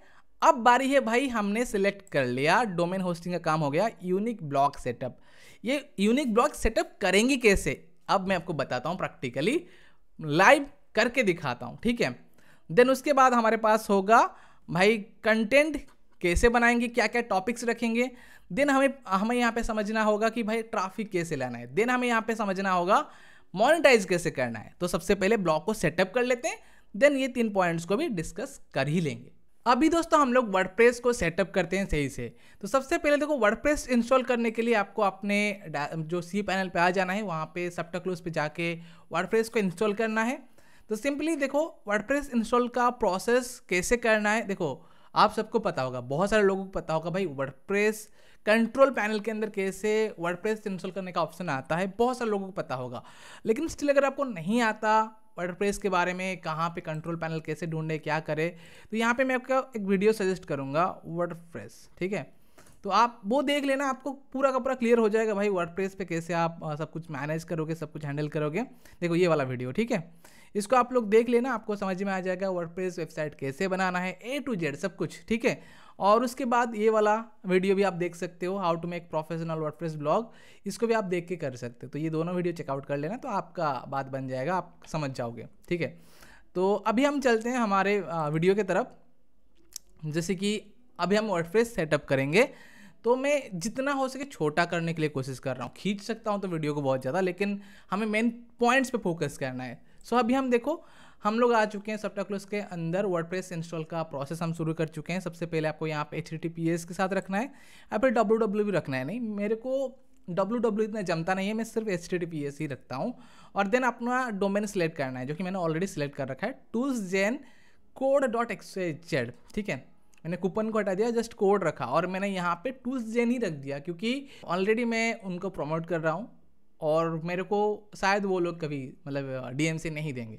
अब बारी है भाई हमने सेलेक्ट कर लिया डोमेन होस्टिंग का काम हो गया यूनिक ब्लॉक सेटअप ये यूनिक ब्लॉक सेटअप करेंगे कैसे अब मैं आपको बताता हूँ प्रैक्टिकली लाइव करके दिखाता हूँ ठीक है देन उसके बाद हमारे पास होगा भाई कंटेंट कैसे बनाएंगे क्या क्या टॉपिक्स रखेंगे देन हमें हमें यहाँ पे समझना होगा कि भाई ट्रैफिक कैसे लाना है देन हमें यहाँ पे समझना होगा मॉनिटाइज कैसे करना है तो सबसे पहले ब्लॉग को सेटअप कर लेते हैं देन ये तीन पॉइंट्स को भी डिस्कस कर ही लेंगे अभी दोस्तों हम लोग वर्ड को सेटअप करते हैं सही से तो सबसे पहले देखो वर्ड इंस्टॉल करने के लिए आपको अपने जो सी पैनल पर आ जाना है वहाँ पर सप्टा क्लोज पर जाके वर्ड को इंस्टॉल करना है तो सिंपली देखो वर्डप्रेस इंस्टॉल का प्रोसेस कैसे करना है देखो आप सबको पता होगा बहुत सारे लोगों को पता होगा भाई वर्डप्रेस कंट्रोल पैनल के अंदर कैसे वर्डप्रेस इंस्टॉल करने का ऑप्शन आता है बहुत सारे लोगों को पता होगा लेकिन स्टिल अगर आपको नहीं आता वर्डप्रेस के बारे में कहाँ पे कंट्रोल पैनल कैसे ढूंढे क्या करे तो यहाँ पे मैं आपका एक वीडियो सजेस्ट करूँगा वर्डप्रेस ठीक है तो आप वो देख लेना आपको पूरा का पूरा क्लियर हो जाएगा भाई वर्डप्रेस पे कैसे आप सब कुछ मैनेज करोगे सब कुछ हैंडल करोगे देखो ये वाला वीडियो ठीक है इसको आप लोग देख लेना आपको समझ में आ जाएगा वर्डप्रेस वेबसाइट कैसे बनाना है ए टू जेड सब कुछ ठीक है और उसके बाद ये वाला वीडियो भी आप देख सकते हो how to make professional WordPress blog इसको भी आप देख के कर सकते हो तो ये दोनों वीडियो चेकआउट कर लेना तो आपका बात बन जाएगा आप समझ जाओगे ठीक है तो अभी हम चलते हैं हमारे वीडियो के तरफ जैसे कि अभी हम वर्डप्रेस सेटअप करेंगे तो मैं जितना हो सके छोटा करने के लिए कोशिश कर रहा हूँ खींच सकता हूँ तो वीडियो को बहुत ज़्यादा लेकिन हमें मेन पॉइंट्स पे फोकस करना है सो अभी हम देखो हम लोग आ चुके हैं क्लोज के अंदर वर्डप्रेस इंस्टॉल का प्रोसेस हम शुरू कर चुके हैं सबसे पहले आपको यहाँ पे एच के साथ रखना है या फिर डब्ल्यू डब्ल्यू भी रखना है नहीं मेरे को डब्ल्यू डब्ल्यू e इतना जमता नहीं है मैं सिर्फ एच ही रखता हूँ और देन अपना डोमेन सेलेक्ट करना है जो कि मैंने ऑलरेडी सेलेक्ट कर रखा है Tools Zen code dot Z ठीक है मैंने कूपन को हटा दिया जस्ट कोड रखा और मैंने यहाँ पे टूल्स जेन ही रख दिया क्योंकि ऑलरेडी मैं उनको प्रमोट कर रहा हूँ और मेरे को शायद वो लोग कभी मतलब डीएमसी नहीं देंगे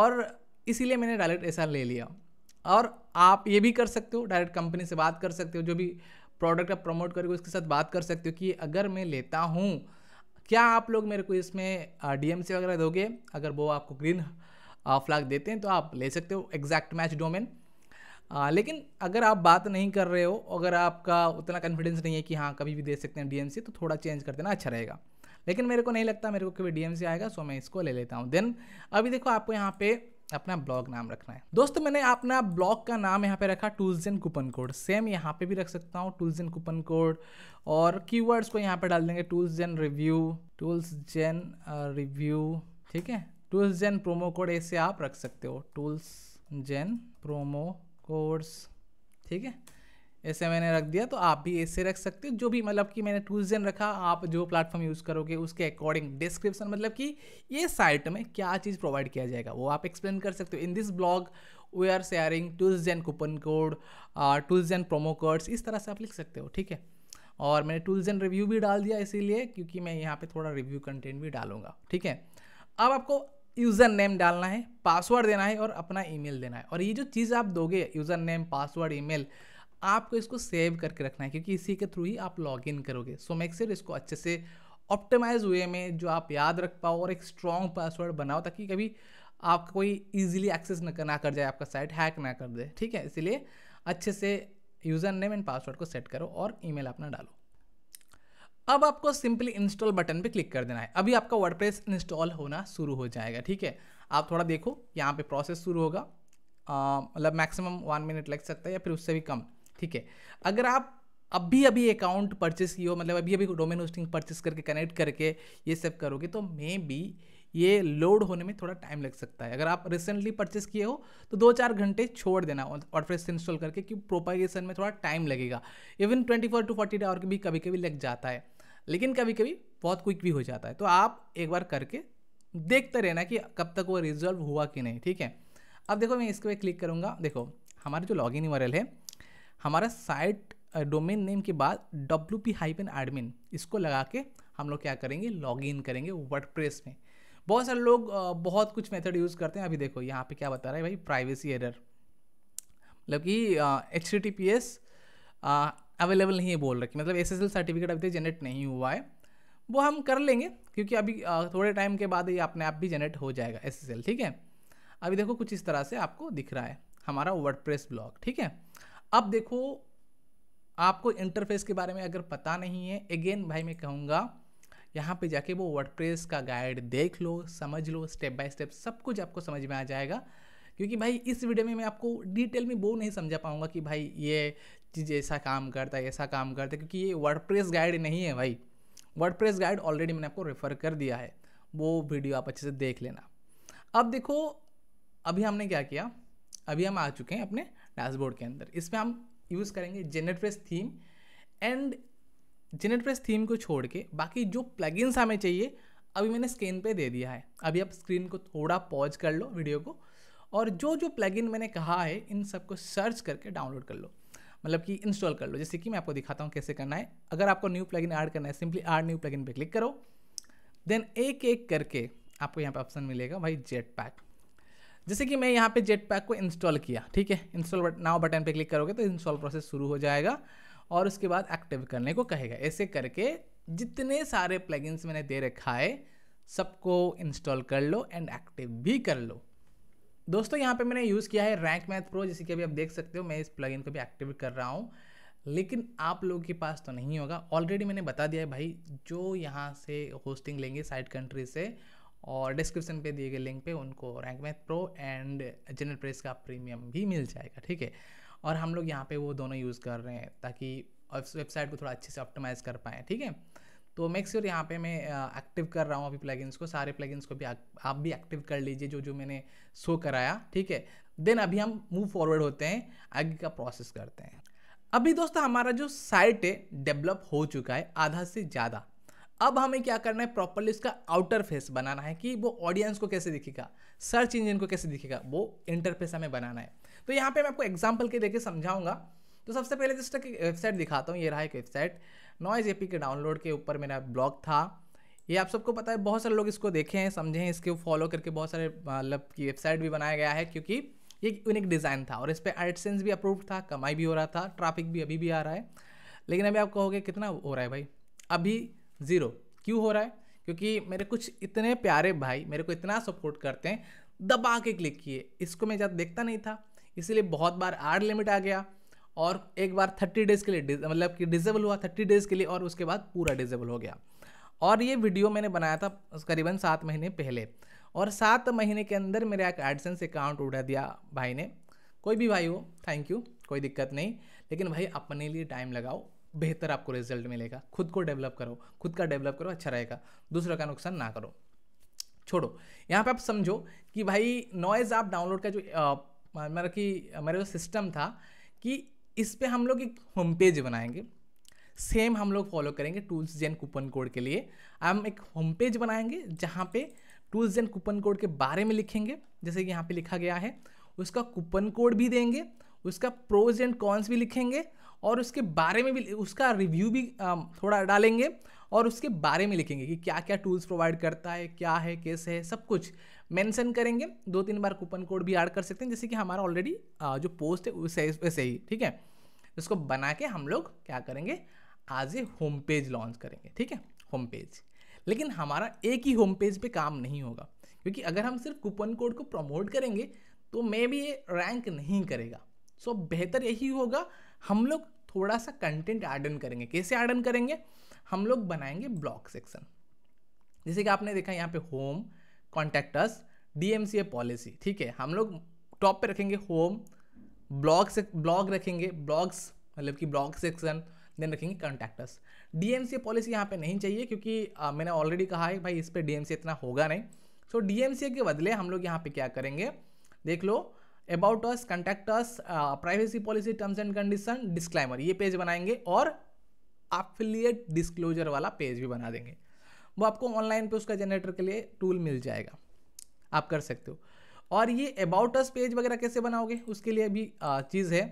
और इसीलिए मैंने डायरेक्ट ऐसा ले लिया और आप ये भी कर सकते हो डायरेक्ट कंपनी से बात कर सकते हो जो भी प्रोडक्ट आप प्रमोट करके उसके साथ बात कर सकते हो कि अगर मैं लेता हूँ क्या आप लोग मेरे को इसमें डीएमसी वगैरह दोगे अगर वो आपको ग्रीन फ्लैग देते हैं तो आप ले सकते हो एग्जैक्ट मैच डोमेन आ, लेकिन अगर आप बात नहीं कर रहे हो अगर आपका उतना कॉन्फिडेंस नहीं है कि हाँ कभी भी दे सकते हैं डीएमसी तो थोड़ा चेंज कर देना अच्छा रहेगा लेकिन मेरे को नहीं लगता मेरे को कभी डीएम से आएगा सो मैं इसको ले लेता हूँ देन अभी देखो आपको यहाँ पे अपना ब्लॉग नाम रखना है दोस्तों मैंने अपना ब्लॉग का नाम यहाँ पे रखा tools and coupon code same यहाँ पे भी रख सकता हूँ टूल्स एंड कूपन कोड और कीवर्ड्स को यहाँ पे डाल देंगे tools and review tools gen review ठीक है टूल्स जेन प्रोमो कोड ऐसे आप रख सकते हो टूल्स जेन प्रोमो कोड्स ठीक है ऐसे मैंने रख दिया तो आप भी ऐसे रख सकते हो जो भी मतलब कि मैंने टूजन रखा आप जो प्लेटफॉर्म यूज़ करोगे उसके अकॉर्डिंग डिस्क्रिप्शन मतलब कि ये साइट में क्या चीज़ प्रोवाइड किया जाएगा वो आप एक्सप्लेन कर सकते हो in this blog we are sharing Toolszen coupon code Toolszen promo codes इस तरह से आप लिख सकते हो ठीक है और मैंने टूल्स एंड रिव्यू भी डाल दिया इसीलिए क्योंकि मैं यहाँ पे थोड़ा रिव्यू कंटेंट भी डालूंगा ठीक है अब आपको यूज़र नेम डालना है पासवर्ड देना है और अपना ईमेल देना है और ये जो चीज़ आप दोगे यूज़र नेम पासवर्ड ईमेल आपको इसको सेव करके रखना है क्योंकि इसी के थ्रू ही आप लॉग इन करोगे सो मेक श्योर इसको अच्छे से ऑप्टिमाइज वे में जो आप याद रख पाओ और एक स्ट्रॉन्ग पासवर्ड बनाओ ताकि कभी आप कोई ईजिली एक्सेस ना कर जाए आपका साइट हैक ना कर दे ठीक है इसीलिए अच्छे से यूज़र नेम एंड पासवर्ड को सेट करो और ई अपना डालो अब आपको सिंपली इंस्टॉल बटन पे क्लिक कर देना है अभी आपका वर्डप्रेस इंस्टॉल होना शुरू हो जाएगा ठीक है आप थोड़ा देखो यहाँ पे प्रोसेस शुरू होगा मतलब मैक्सिमम वन मिनट लग सकता है या फिर उससे भी कम ठीक है अगर आप अभी अभी अकाउंट परचेस किए हो मतलब अभी अभी डोमेन होस्टिंग परचेस करके कनेक्ट करके ये सब करोगे तो मे बी ये लोड होने में थोड़ा टाइम लग सकता है अगर आप रिसेंटली परचेस किए हो तो दो चार घंटे छोड़ देना और फिर इंस्टॉल करके कि प्रोपागेशन में थोड़ा टाइम लगेगा इवन 24 टू डे आवर भी कभी कभी लग जाता है लेकिन कभी कभी बहुत क्विक भी हो जाता है तो आप एक बार करके देखते रहना कि कब तक वो रिजॉल्व हुआ कि नहीं ठीक है अब देखो मैं इसको क्लिक करूँगा देखो हमारा जो लॉगिन इन है हमारा साइट डोमेन नेम के बाद डब्ल्यू पी हाइपन एडमिन इसको लगा के हम लोग क्या करेंगे लॉग इन करेंगे प्रेस में बहुत सारे लोग बहुत कुछ मेथड यूज़ करते हैं अभी देखो यहाँ पे क्या बता रहा है भाई प्राइवेसी एरर मतलब कि H T P S available नहीं है बोल रहा मतलब एस एस एल सर्टिफिकेट अभी तक जनरेट नहीं हुआ है वो हम कर लेंगे क्योंकि अभी थोड़े टाइम के बाद ये अपने आप भी जनरेट हो जाएगा एस एस एल ठीक है अभी देखो कुछ इस तरह से आपको दिख रहा है हमारा वर्ड प्रेस ब्लॉग ठीक है अब देखो आपको इंटरफेस के बारे में अगर पता नहीं है अगेन भाई मैं कहूँगा यहाँ पे जाके वो वर्डप्रेस का गाइड देख लो समझ लो स्टेप बाय स्टेप सब कुछ आपको समझ में आ जाएगा क्योंकि भाई इस वीडियो में मैं आपको डिटेल में वो नहीं समझा पाऊँगा कि भाई ये चीज़ ऐसा काम करता है ऐसा काम करता है क्योंकि ये वर्ड गाइड नहीं है भाई वर्ड गाइड ऑलरेडी मैंने आपको रेफ़र कर दिया है वो वीडियो आप अच्छे से देख लेना अब देखो अभी हमने क्या किया अभी हम आ चुके हैं अपने डैशबोर्ड के अंदर इसमें हम यूज़ करेंगे press theme and press theme को छोड़ के बाकी जो प्लगइन्स हमें चाहिए अभी मैंने स्क्रीन पे दे दिया है अभी आप स्क्रीन को थोड़ा पॉज कर लो वीडियो को और जो जो प्लगइन मैंने कहा है इन सबको सर्च करके डाउनलोड कर लो मतलब कि इंस्टॉल कर लो जैसे कि मैं आपको दिखाता हूँ कैसे करना है अगर आपको न्यू प्लगइन ऐड करना है सिंपली ऐड न्यू प्लगइन पे क्लिक करो देन एक एक करके आपको यहाँ पे ऑप्शन मिलेगा भाई जेट पैक जैसे कि मैं यहाँ पे जेट पैक को इंस्टॉल किया ठीक है इंस्टॉल बट, नाव बटन पे क्लिक करोगे तो इंस्टॉल प्रोसेस शुरू हो जाएगा और उसके बाद एक्टिव करने को कहेगा ऐसे करके जितने सारे प्लगइन्स मैंने दे रखा है सबको इंस्टॉल कर लो एंड एक्टिव भी कर लो दोस्तों यहाँ पे मैंने यूज़ किया है रैंक मैथ प्रो जैसे कि अभी आप देख सकते हो मैं इस प्लगइन को भी एक्टिव कर रहा हूँ लेकिन आप लोगों के पास तो नहीं होगा ऑलरेडी मैंने बता दिया है भाई जो यहाँ से होस्टिंग लेंगे साइड कंट्री से और डिस्क्रिप्शन पे दिए गए लिंक पे उनको Rank Math pro and GeneratePress का प्रीमियम भी मिल जाएगा ठीक है और हम लोग यहाँ पे वो दोनों यूज़ कर रहे हैं ताकि वेबसाइट को थोड़ा अच्छे से ऑप्टिमाइज़ कर पाएँ ठीक है तो मेक श्योर यहाँ पे मैं एक्टिव कर रहा हूँ अभी प्लगइन्स को सारे प्लगइन्स को भी आ, आप भी एक्टिव कर लीजिए जो जो मैंने शो कराया ठीक है देन अभी हम मूव फॉरवर्ड होते हैं आगे का प्रोसेस करते हैं अभी दोस्तों हमारा जो साइट है डेवलप हो चुका है आधा से ज़्यादा अब हमें क्या करना है प्रॉपरली उसका आउटर फेस बनाना है कि वो ऑडियंस को कैसे दिखेगा सर्च इंजन को कैसे दिखेगा वो इंटरफेस हमें बनाना है तो यहाँ पे मैं आपको एग्जाम्पल के देके समझाऊंगा तो सबसे पहले जिस एक वेबसाइट दिखाता हूँ ये रहा एक वेबसाइट नॉइज एपी के डाउनलोड के ऊपर मेरा ब्लॉग था ये आप सबको पता है बहुत सारे लोग इसको देखे हैं समझे हैं इसके फॉलो करके बहुत सारे मतलब की वेबसाइट भी बनाया गया है क्योंकि ये यूनिक डिज़ाइन था और इस पर एडसेंस भी अप्रूव था कमाई भी हो रहा था ट्रैफिक भी अभी भी आ रहा है लेकिन अभी आप कहोगे कितना हो रहा है भाई अभी ज़ीरो क्यों हो रहा है क्योंकि मेरे कुछ इतने प्यारे भाई मेरे को इतना सपोर्ट करते हैं दबा के क्लिक किए इसको मैं ज़्यादा देखता नहीं था इसीलिए बहुत बार आर लिमिट आ गया और एक बार थर्टी डेज़ के लिए मतलब कि डिजेबल हुआ थर्टी डेज़ के लिए और उसके बाद पूरा डिजेबल हो गया और ये वीडियो मैंने बनाया था करीबन सात महीने पहले और सात महीने के अंदर मेरा एक एडसेंस अकाउंट उड़ा दिया भाई ने कोई भी भाई हो थैंक यू कोई दिक्कत नहीं लेकिन भाई अपने लिए टाइम लगाओ बेहतर आपको रिजल्ट मिलेगा खुद को डेवलप करो खुद का डेवलप करो अच्छा रहेगा दूसरा का नुकसान ना करो छोड़ो यहाँ पे आप समझो कि भाई नॉइज़ आप डाउनलोड का जो मेरा मतलब कि मेरा जो सिस्टम था कि इस पर हम लोग एक होम पेज बनाएंगे सेम हम लोग फॉलो करेंगे टूल्स जेन कूपन कोड के लिए हम एक होम पेज बनाएंगे जहाँ पे टूल्स जेन कूपन कोड के बारे में लिखेंगे जैसे कि यहाँ पे लिखा गया है उसका कूपन कोड भी देंगे उसका प्रोज एंड कॉन्स भी लिखेंगे और उसके बारे में भी उसका रिव्यू भी थोड़ा डालेंगे और उसके बारे में लिखेंगे कि क्या क्या टूल्स प्रोवाइड करता है क्या है कैसे है सब कुछ मेंशन करेंगे दो तीन बार कूपन कोड भी ऐड कर सकते हैं जैसे कि हमारा ऑलरेडी जो पोस्ट है वैसे वैसे ही ठीक है उसको बना के हम लोग क्या करेंगे आज ए होम पेज लॉन्च करेंगे ठीक है होम पेज लेकिन हमारा एक ही होम पेज पे काम नहीं होगा क्योंकि अगर हम सिर्फ कूपन कोड को प्रमोट करेंगे तो मे भी ये रैंक नहीं करेगा सो so, बेहतर यही होगा हम लोग थोड़ा सा कंटेंट एडन करेंगे कैसे एडन करेंगे हम लोग बनाएंगे ब्लॉक सेक्शन जैसे कि आपने देखा यहाँ पे होम कॉन्टैक्टस डीएमसीए पॉलिसी ठीक है हम लोग टॉप पे रखेंगे होम ब्लॉग से ब्लॉग रखेंगे ब्लॉग्स मतलब कि ब्लॉग सेक्शन देन रखेंगे कॉन्टैक्टस डीएमसीए पॉलिसी यहाँ पे नहीं चाहिए क्योंकि आ, मैंने ऑलरेडी कहा है भाई इस पर डीएमसीए इतना होगा नहीं सो so, डीएमसीए के बदले हम लोग यहाँ पे क्या करेंगे देख लो about us contact us privacy policy terms and condition disclaimer ये पेज बनाएंगे और अफिलिएट डिस्क्लोजर वाला पेज भी बना देंगे वो आपको ऑनलाइन पे उसका जनरेटर के लिए टूल मिल जाएगा आप कर सकते हो और ये अबाउट अस पेज वगैरह कैसे बनाओगे उसके लिए भी uh, चीज़ है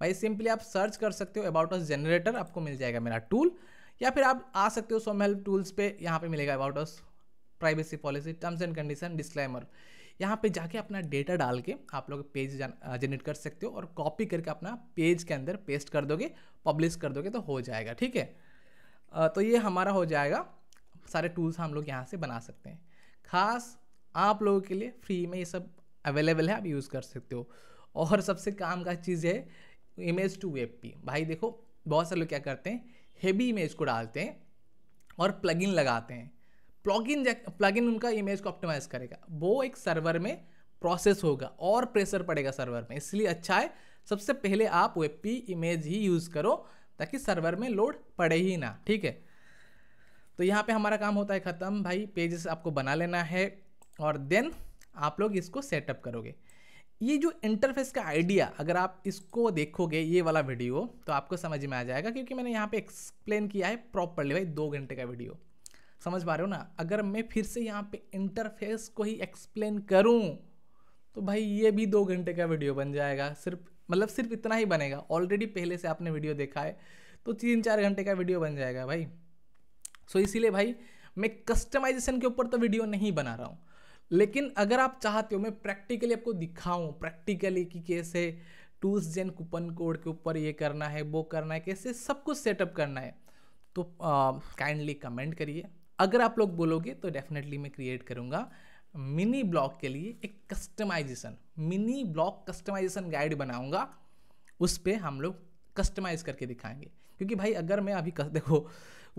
भाई सिंपली आप सर्च कर सकते हो अबाउट अस जनरेटर आपको मिल जाएगा मेरा टूल या फिर आप आ सकते हो सोम हेल्प टूल्स पे यहाँ पे मिलेगा about us privacy policy terms and condition disclaimer यहाँ पे जाके अपना डेटा डाल के आप लोग पेज जनरेट कर सकते हो और कॉपी करके अपना पेज के अंदर पेस्ट कर दोगे पब्लिश कर दोगे तो हो जाएगा ठीक है तो ये हमारा हो जाएगा सारे टूल्स हम लोग यहाँ से बना सकते हैं खास आप लोगों के लिए फ्री में ये सब अवेलेबल है आप यूज़ कर सकते हो और सबसे काम का चीज़ है इमेज टू वेब पी भाई देखो बहुत सारे लोग क्या करते हैं हेवी इमेज को डालते हैं और प्लगइन लगाते हैं प्लगइन इन उनका इमेज को ऑप्टिमाइज करेगा वो एक सर्वर में प्रोसेस होगा और प्रेशर पड़ेगा सर्वर में इसलिए अच्छा है सबसे पहले आप वेब पी इमेज ही यूज़ करो ताकि सर्वर में लोड पड़े ही ना ठीक है तो यहाँ पे हमारा काम होता है ख़त्म भाई पेजेस आपको बना लेना है और देन आप लोग इसको सेटअप करोगे ये जो इंटरफेस का आइडिया अगर आप इसको देखोगे ये वाला वीडियो तो आपको समझ में आ जाएगा क्योंकि मैंने यहाँ पे एक्सप्लेन किया है प्रॉपरली भाई दो घंटे का वीडियो समझ पा रहे हो ना अगर मैं फिर से यहाँ पे इंटरफेस को ही एक्सप्लेन करूँ तो भाई ये भी दो घंटे का वीडियो बन जाएगा सिर्फ मतलब सिर्फ इतना ही बनेगा ऑलरेडी पहले से आपने वीडियो देखा है तो तीन चार घंटे का वीडियो बन जाएगा भाई सो इसीलिए भाई मैं कस्टमाइजेशन के ऊपर तो वीडियो नहीं बना रहा हूँ लेकिन अगर आप चाहते हो मैं प्रैक्टिकली आपको दिखाऊँ प्रैक्टिकली कि कैसे टूस जेन कूपन कोड के ऊपर ये करना है वो करना है कैसे सब कुछ सेटअप करना है तो काइंडली कमेंट करिए अगर आप लोग बोलोगे तो डेफिनेटली मैं क्रिएट करूँगा मिनी ब्लॉग के लिए एक customization mini blog customization guide बनाऊँगा उस पर हम लोग कस्टमाइज करके दिखाएंगे क्योंकि भाई अगर मैं अभी कर देखो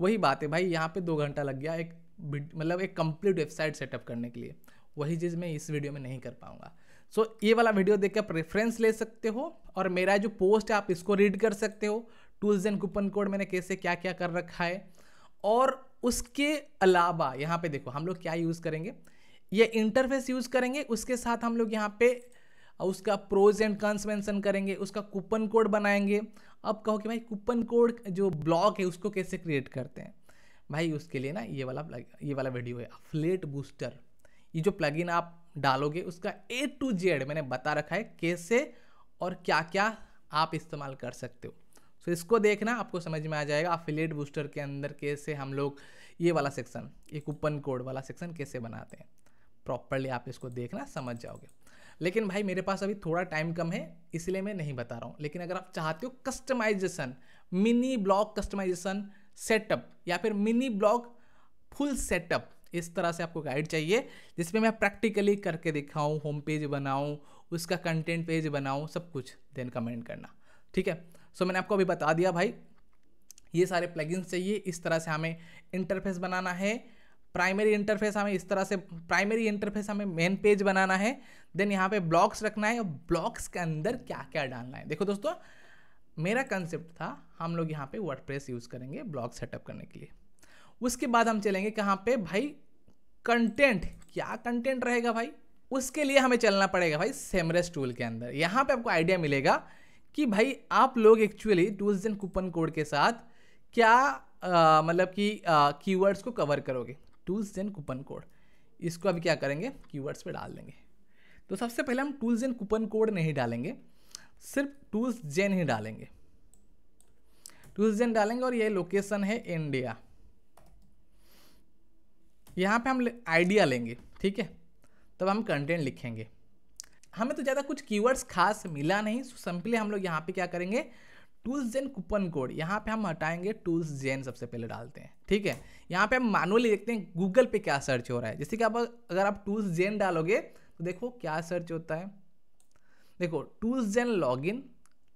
वही बात है भाई यहाँ पे दो घंटा लग गया एक मतलब एक कंप्लीट वेबसाइट सेटअप करने के लिए वही चीज़ मैं इस वीडियो में नहीं कर पाऊँगा सो so, ये वाला वीडियो देख कर प्रेफरेंस ले सकते हो और मेरा जो पोस्ट है आप इसको रीड कर सकते हो टूल्स एंड कूपन कोड मैंने कैसे क्या क्या कर रखा है और उसके अलावा यहाँ पे देखो हम लोग क्या यूज़ करेंगे ये इंटरफेस यूज़ करेंगे उसके साथ हम लोग यहाँ पे उसका प्रोज एंड कंस मेंशन करेंगे उसका कूपन कोड बनाएंगे अब कहो कि भाई कूपन कोड जो ब्लॉक है उसको कैसे क्रिएट करते हैं भाई उसके लिए ना ये वाला ये वाला वीडियो है फ्लेट बूस्टर ये जो प्लगइन आप डालोगे उसका ए टू जेड मैंने बता रखा है कैसे और क्या क्या आप इस्तेमाल कर सकते हो सो इसको देखना आपको समझ में आ जाएगा अफिलेट बूस्टर के अंदर कैसे हम लोग ये वाला सेक्शन ये कूपन कोड वाला सेक्शन कैसे बनाते हैं प्रॉपरली आप इसको देखना समझ जाओगे लेकिन भाई मेरे पास अभी थोड़ा टाइम कम है इसलिए मैं नहीं बता रहा हूँ लेकिन अगर आप चाहते हो customization mini blog customization setup या फिर मिनी ब्लॉक फुल सेटअप इस तरह से आपको गाइड चाहिए जिसमें मैं प्रैक्टिकली करके दिखाऊँ होम पेज बनाऊँ उसका कंटेंट पेज बनाऊँ सब कुछ देन कमेंट करना ठीक है सो मैंने आपको अभी बता दिया भाई ये सारे प्लगइन्स चाहिए इस तरह से हमें इंटरफेस बनाना है प्राइमरी इंटरफेस हमें इस तरह से प्राइमरी इंटरफेस हमें मेन पेज बनाना है देन यहाँ पे ब्लॉक्स रखना है और ब्लॉक्स के अंदर क्या क्या डालना है देखो दोस्तों मेरा कंसेप्ट था हम लोग यहाँ पे प्रेस यूज़ करेंगे ब्लॉग सेटअप करने के लिए उसके बाद हम चलेंगे कहाँ पे भाई कंटेंट क्या कंटेंट रहेगा भाई उसके लिए हमें चलना पड़ेगा भाई सेमरेस टूल के अंदर यहाँ पे आपको आइडिया मिलेगा कि भाई आप लोग actually tools and coupon code के साथ क्या मतलब कि कीवर्ड्स को कवर करोगे टूल्स एंड कूपन कोड इसको अभी क्या करेंगे कीवर्ड्स पे डाल देंगे तो सबसे पहले हम टूल्स एंड कूपन कोड नहीं डालेंगे सिर्फ टूल्स जेन ही डालेंगे टूल्स जेन डालेंगे और ये लोकेशन है इंडिया यहाँ पे हम आइडिया लेंगे ठीक है तब हम कंटेंट लिखेंगे हमें तो ज़्यादा कुछ कीवर्ड्स खास मिला नहीं सो सिंपली हम लोग यहाँ पे क्या करेंगे टूल्स जेन कूपन कोड यहाँ पे हम हटाएंगे टूल्स जेन सबसे पहले डालते हैं ठीक है यहाँ पे हम मानुअली देखते हैं गूगल पे क्या सर्च हो रहा है जैसे कि आप अगर आप टूल्स जेन डालोगे तो देखो क्या सर्च होता है देखो tools zen log in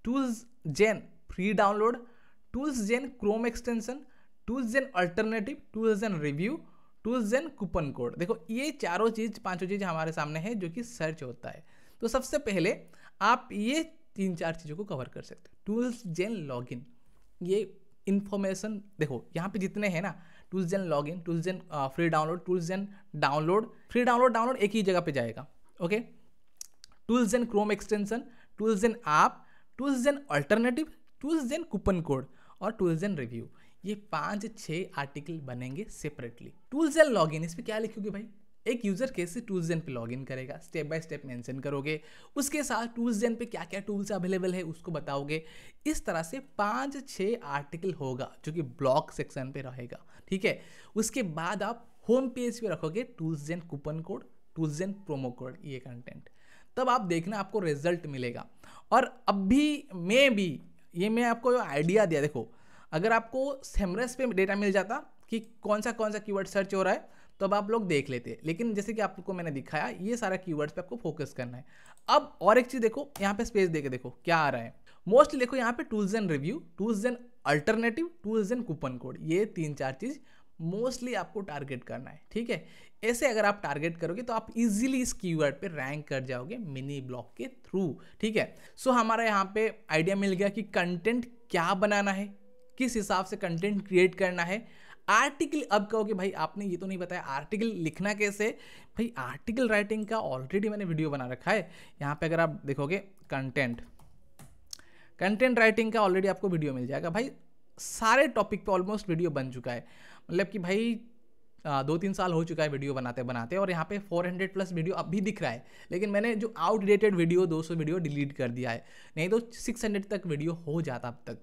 tools zen free download tools zen Chrome extension tools zen alternative tools gen review tools gen coupon code देखो ये चारों चीज़ पांचों चीज़ हमारे सामने है जो कि सर्च होता है तो सबसे पहले आप ये तीन चार चीज़ों को कवर कर सकते हो टूल्स जेन लॉगिन ये इन्फॉर्मेशन देखो यहाँ पे जितने हैं ना tools zen login tools zen free download tools zen download free download download एक ही जगह पे जाएगा okay tools zen Chrome extension tools zen app tools zen alternative tools जेन कूपन कोड और टूल्स एंड रिव्यू ये पाँच छः आर्टिकल बनेंगे सेपरेटली टूल्स एंड लॉगिन इस पर क्या लिखोगे भाई एक यूज़र कैसे टूल्स जेन पे लॉगिन करेगा स्टेप बाय स्टेप मेंशन करोगे उसके साथ टूल्स जेन पे क्या क्या टूल्स अवेलेबल है उसको बताओगे इस तरह से पाँच छः आर्टिकल होगा जो कि ब्लॉग सेक्शन पे रहेगा ठीक है उसके बाद आप होम पेज पे रखोगे टूल्स जेन coupon code tools zen promo code ये कंटेंट तब आप देखना आपको रिजल्ट मिलेगा और अब भी मे भी ये मैं आपको आइडिया दिया देखो अगर आपको सेमरस पे डेटा मिल जाता कि कौन सा कौन सा कीवर्ड सर्च हो रहा है तो अब आप लोग देख लेते हैं लेकिन जैसे कि आपको मैंने दिखाया ये सारा कीवर्ड्स पे आपको फोकस करना है अब और एक चीज़ देखो यहाँ पे स्पेस दे देखो क्या आ रहा है मोस्टली देखो यहाँ पे tools and review tools and alternative tools and coupon code ये तीन चार चीज़ मोस्टली आपको टारगेट करना है ठीक है ऐसे अगर आप टारगेट करोगे तो आप इजीली इस कीवर्ड पे रैंक कर जाओगे मिनी ब्लॉग के थ्रू ठीक है सो so, हमारा यहाँ पे आइडिया मिल गया कि कंटेंट क्या बनाना है किस हिसाब से कंटेंट क्रिएट करना है आर्टिकल अब कहोगे भाई आपने ये तो नहीं बताया आर्टिकल लिखना कैसे भाई आर्टिकल राइटिंग का ऑलरेडी मैंने वीडियो बना रखा है यहाँ पे अगर आप देखोगे कंटेंट कंटेंट राइटिंग का ऑलरेडी आपको वीडियो मिल जाएगा भाई सारे टॉपिक पे ऑलमोस्ट वीडियो बन चुका है मतलब कि भाई दो तीन साल हो चुका है वीडियो बनाते बनाते और यहाँ पे 400 प्लस वीडियो अब भी दिख रहा है लेकिन मैंने जो आउटडेटेड वीडियो 200 वीडियो डिलीट कर दिया है नहीं तो 600 तक वीडियो हो जाता अब तक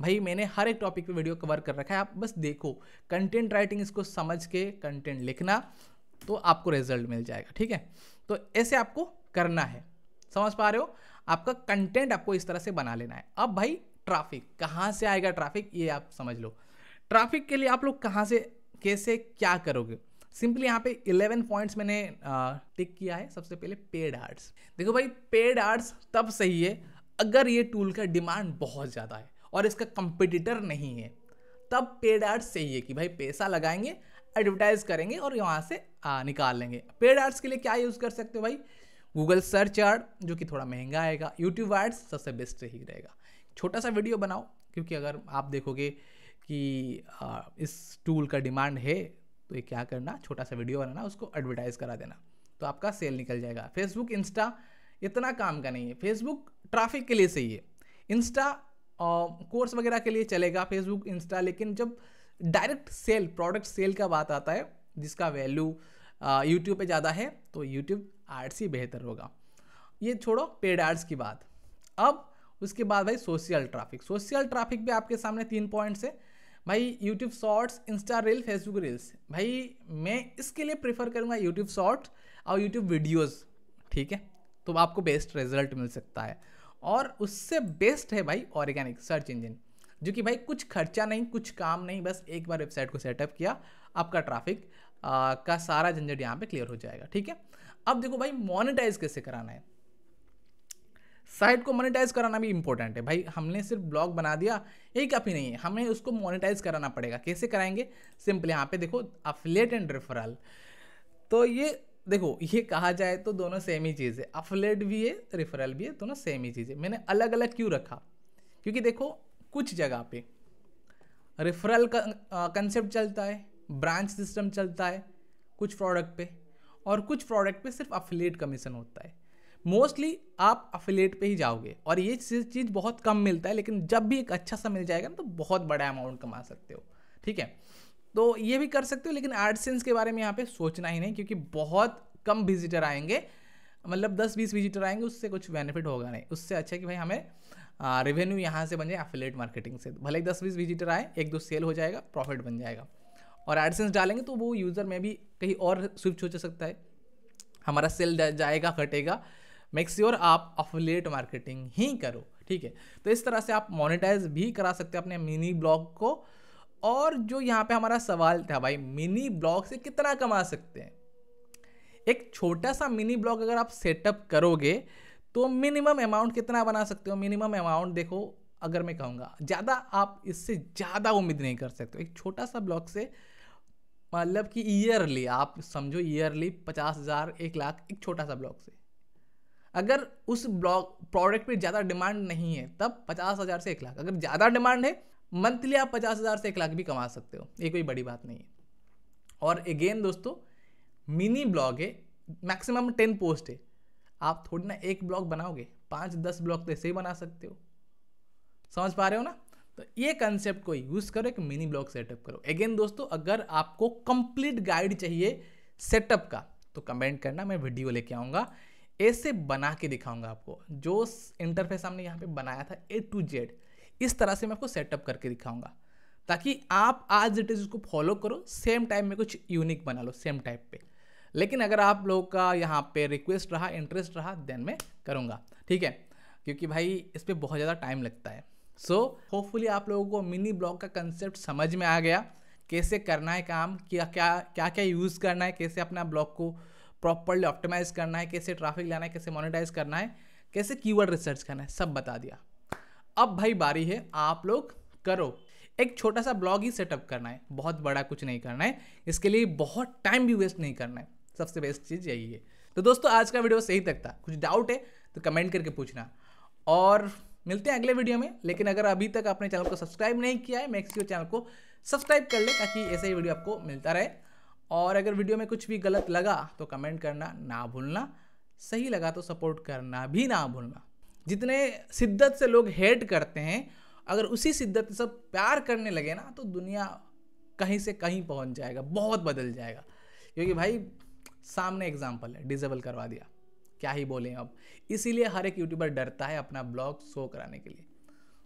भाई मैंने हर एक टॉपिक पे वीडियो कवर कर रखा है आप बस देखो कंटेंट राइटिंग इसको समझ के कंटेंट लिखना तो आपको रिजल्ट मिल जाएगा ठीक है तो ऐसे आपको करना है समझ पा रहे हो आपका कंटेंट आपको इस तरह से बना लेना है अब भाई ट्रैफिक कहाँ से आएगा ट्रैफिक ये आप समझ लो ट्रैफिक के लिए आप लोग कहाँ से कैसे क्या करोगे सिंपली यहाँ पे 11 पॉइंट्स मैंने टिक किया है सबसे पहले पेड आर्ट्स देखो भाई पेड आर्ट्स तब सही है अगर ये टूल का डिमांड बहुत ज़्यादा है और इसका कंपिटिटर नहीं है तब पेड एड्स चाहिए कि भाई पैसा लगाएंगे एडवर्टाइज करेंगे और यहाँ से आ, निकाल लेंगे पेड एड्स के लिए क्या यूज़ कर सकते हो भाई गूगल सर्च एड जो कि थोड़ा महंगा आएगा यूट्यूब एड्स सबसे बेस्ट ही रहेगा छोटा सा वीडियो बनाओ क्योंकि अगर आप देखोगे कि आ, इस टूल का डिमांड है तो ये क्या करना छोटा सा वीडियो बनाना उसको एडवर्टाइज करा देना तो आपका सेल निकल जाएगा फेसबुक इंस्टा इतना काम का नहीं है फेसबुक ट्राफिक के लिए सही है इंस्टा कोर्स वगैरह के लिए चलेगा फेसबुक इंस्टा लेकिन जब डायरेक्ट सेल प्रोडक्ट सेल का बात आता है जिसका वैल्यू यूट्यूब पे ज़्यादा है तो यूट्यूब आर्ट्स ही बेहतर होगा ये छोड़ो पेड आर्ट्स की बात अब उसके बाद भाई सोशल ट्रैफिक सोशल ट्रैफिक भी आपके सामने तीन पॉइंट्स है भाई YouTube shorts insta reel Facebook reels भाई मैं इसके लिए प्रेफर करूँगा यूट्यूब शॉर्ट्स और यूट्यूब वीडियोज़ ठीक है तो आपको बेस्ट रिजल्ट मिल सकता है और उससे बेस्ट है भाई ऑर्गेनिक सर्च इंजन जो कि भाई कुछ खर्चा नहीं कुछ काम नहीं बस एक बार वेबसाइट को सेटअप किया आपका ट्रैफिक का सारा झंझट यहाँ पे क्लियर हो जाएगा ठीक है अब देखो भाई मोनेटाइज कैसे कराना है साइट को मोनेटाइज कराना भी इंपॉर्टेंट है भाई हमने सिर्फ ब्लॉग बना दिया ये काफ़ी नहीं है हमें उसको मोनेटाइज कराना पड़ेगा कैसे कराएंगे सिंपल यहाँ पे देखो अफिलेट एंड रेफरल तो ये देखो ये कहा जाए तो दोनों सेम ही चीज़ है अफलेट भी है रेफरल भी है दोनों सेम ही चीज़ है मैंने अलग अलग क्यों रखा क्योंकि देखो कुछ जगह पे रेफरल कंसेप्ट चलता है ब्रांच सिस्टम चलता है कुछ प्रोडक्ट पे और कुछ प्रोडक्ट पे सिर्फ अफिलेट कमीशन होता है मोस्टली आप अफिलेट पे ही जाओगे और ये चीज़ बहुत कम मिलता है लेकिन जब भी एक अच्छा सा मिल जाएगा ना तो बहुत बड़ा अमाउंट कमा सकते हो ठीक है तो ये भी कर सकते हो लेकिन एडसेंस के बारे में यहाँ पे सोचना ही नहीं क्योंकि बहुत कम विजिटर आएंगे मतलब 10-20 विजिटर आएंगे उससे कुछ बेनिफिट होगा नहीं उससे अच्छा है कि भाई हमें रेवेन्यू यहाँ से बन जाए एफिलेट मार्केटिंग से भले ही दस बीस विजिटर आए एक दो सेल हो जाएगा प्रॉफिट बन जाएगा और एडसेंस डालेंगे तो वो यूज़र में भी कहीं और स्विच हो सकता है हमारा सेल जाएगा घटेगा मेक श्योर आप अफिलेट मार्केटिंग ही करो ठीक है तो इस तरह से आप मोनेटाइज भी करा सकते हो अपने मिनी ब्लॉग को और जो यहाँ पे हमारा सवाल था भाई मिनी ब्लॉग से कितना कमा सकते हैं एक छोटा सा मिनी ब्लॉग अगर आप सेटअप करोगे तो मिनिमम अमाउंट कितना बना सकते हो मिनिमम अमाउंट देखो अगर मैं कहूँगा ज़्यादा आप इससे ज़्यादा उम्मीद नहीं कर सकते एक छोटा सा ब्लॉग से मतलब कि ईयरली आप समझो ईयरली पचास हज़ार एक लाख एक छोटा सा ब्लॉग से अगर उस ब्लॉग प्रोडक्ट पे ज़्यादा डिमांड नहीं है तब पचास हज़ार से एक लाख अगर ज़्यादा डिमांड है मंथली आप पचास हज़ार से एक लाख भी कमा सकते हो ये कोई बड़ी बात नहीं है और अगेन दोस्तों मिनी ब्लॉग है मैक्सिमम टेन पोस्ट है आप थोड़ी ना एक ब्लॉग बनाओगे पाँच दस ब्लॉग तो ऐसे ही बना सकते हो समझ पा रहे हो ना तो ये कंसेप्ट को यूज़ करो एक मिनी ब्लॉग सेटअप करो अगेन दोस्तों अगर आपको कंप्लीट गाइड चाहिए सेटअप का तो कमेंट करना मैं वीडियो लेके आऊँगा ऐसे बना के दिखाऊंगा आपको जो इंटरफेस हमने यहाँ पे बनाया था ए टू जेड इस तरह से मैं आपको सेटअप करके दिखाऊंगा ताकि आप आज इट इज़ उसको फॉलो करो सेम टाइम में कुछ यूनिक बना लो सेम टाइप पे लेकिन अगर आप लोगों का यहाँ पे रिक्वेस्ट रहा इंटरेस्ट रहा देन मैं करूँगा ठीक है क्योंकि भाई इस पर बहुत ज़्यादा टाइम लगता है सो so, होपफुली आप लोगों को मिनी ब्लॉग का कंसेप्ट समझ में आ गया कैसे करना है काम क्या क्या क्या क्या यूज़ करना है कैसे अपना ब्लॉग को प्रॉपरली ऑप्टिमाइज़ करना है कैसे ट्रैफिक लाना है कैसे मोनिटाइज करना है कैसे कीवर्ड रिसर्च करना है सब बता दिया अब भाई बारी है आप लोग करो एक छोटा सा ब्लॉग ही सेटअप करना है बहुत बड़ा कुछ नहीं करना है इसके लिए बहुत टाइम भी वेस्ट नहीं करना है सबसे बेस्ट चीज़ यही है तो दोस्तों आज का वीडियो सही तक था कुछ डाउट है तो कमेंट करके पूछना और मिलते हैं अगले वीडियो में लेकिन अगर अभी तक आपने चैनल को सब्सक्राइब नहीं किया है मैक्सियो चैनल को सब्सक्राइब कर ले ताकि ऐसे ही वीडियो आपको मिलता रहे और अगर वीडियो में कुछ भी गलत लगा तो कमेंट करना ना भूलना सही लगा तो सपोर्ट करना भी ना भूलना जितने शिद्दत से लोग हेट करते हैं अगर उसी शिद्दत से सब प्यार करने लगे ना तो दुनिया कहीं से कहीं पहुंच जाएगा बहुत बदल जाएगा क्योंकि भाई सामने एग्जाम्पल है डिजेबल करवा दिया क्या ही बोलें अब इसीलिए हर एक यूट्यूबर डरता है अपना ब्लॉग शो कराने के लिए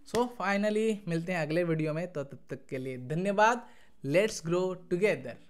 सो so, फाइनली मिलते हैं अगले वीडियो में तो तब तक के लिए धन्यवाद लेट्स ग्रो टुगेदर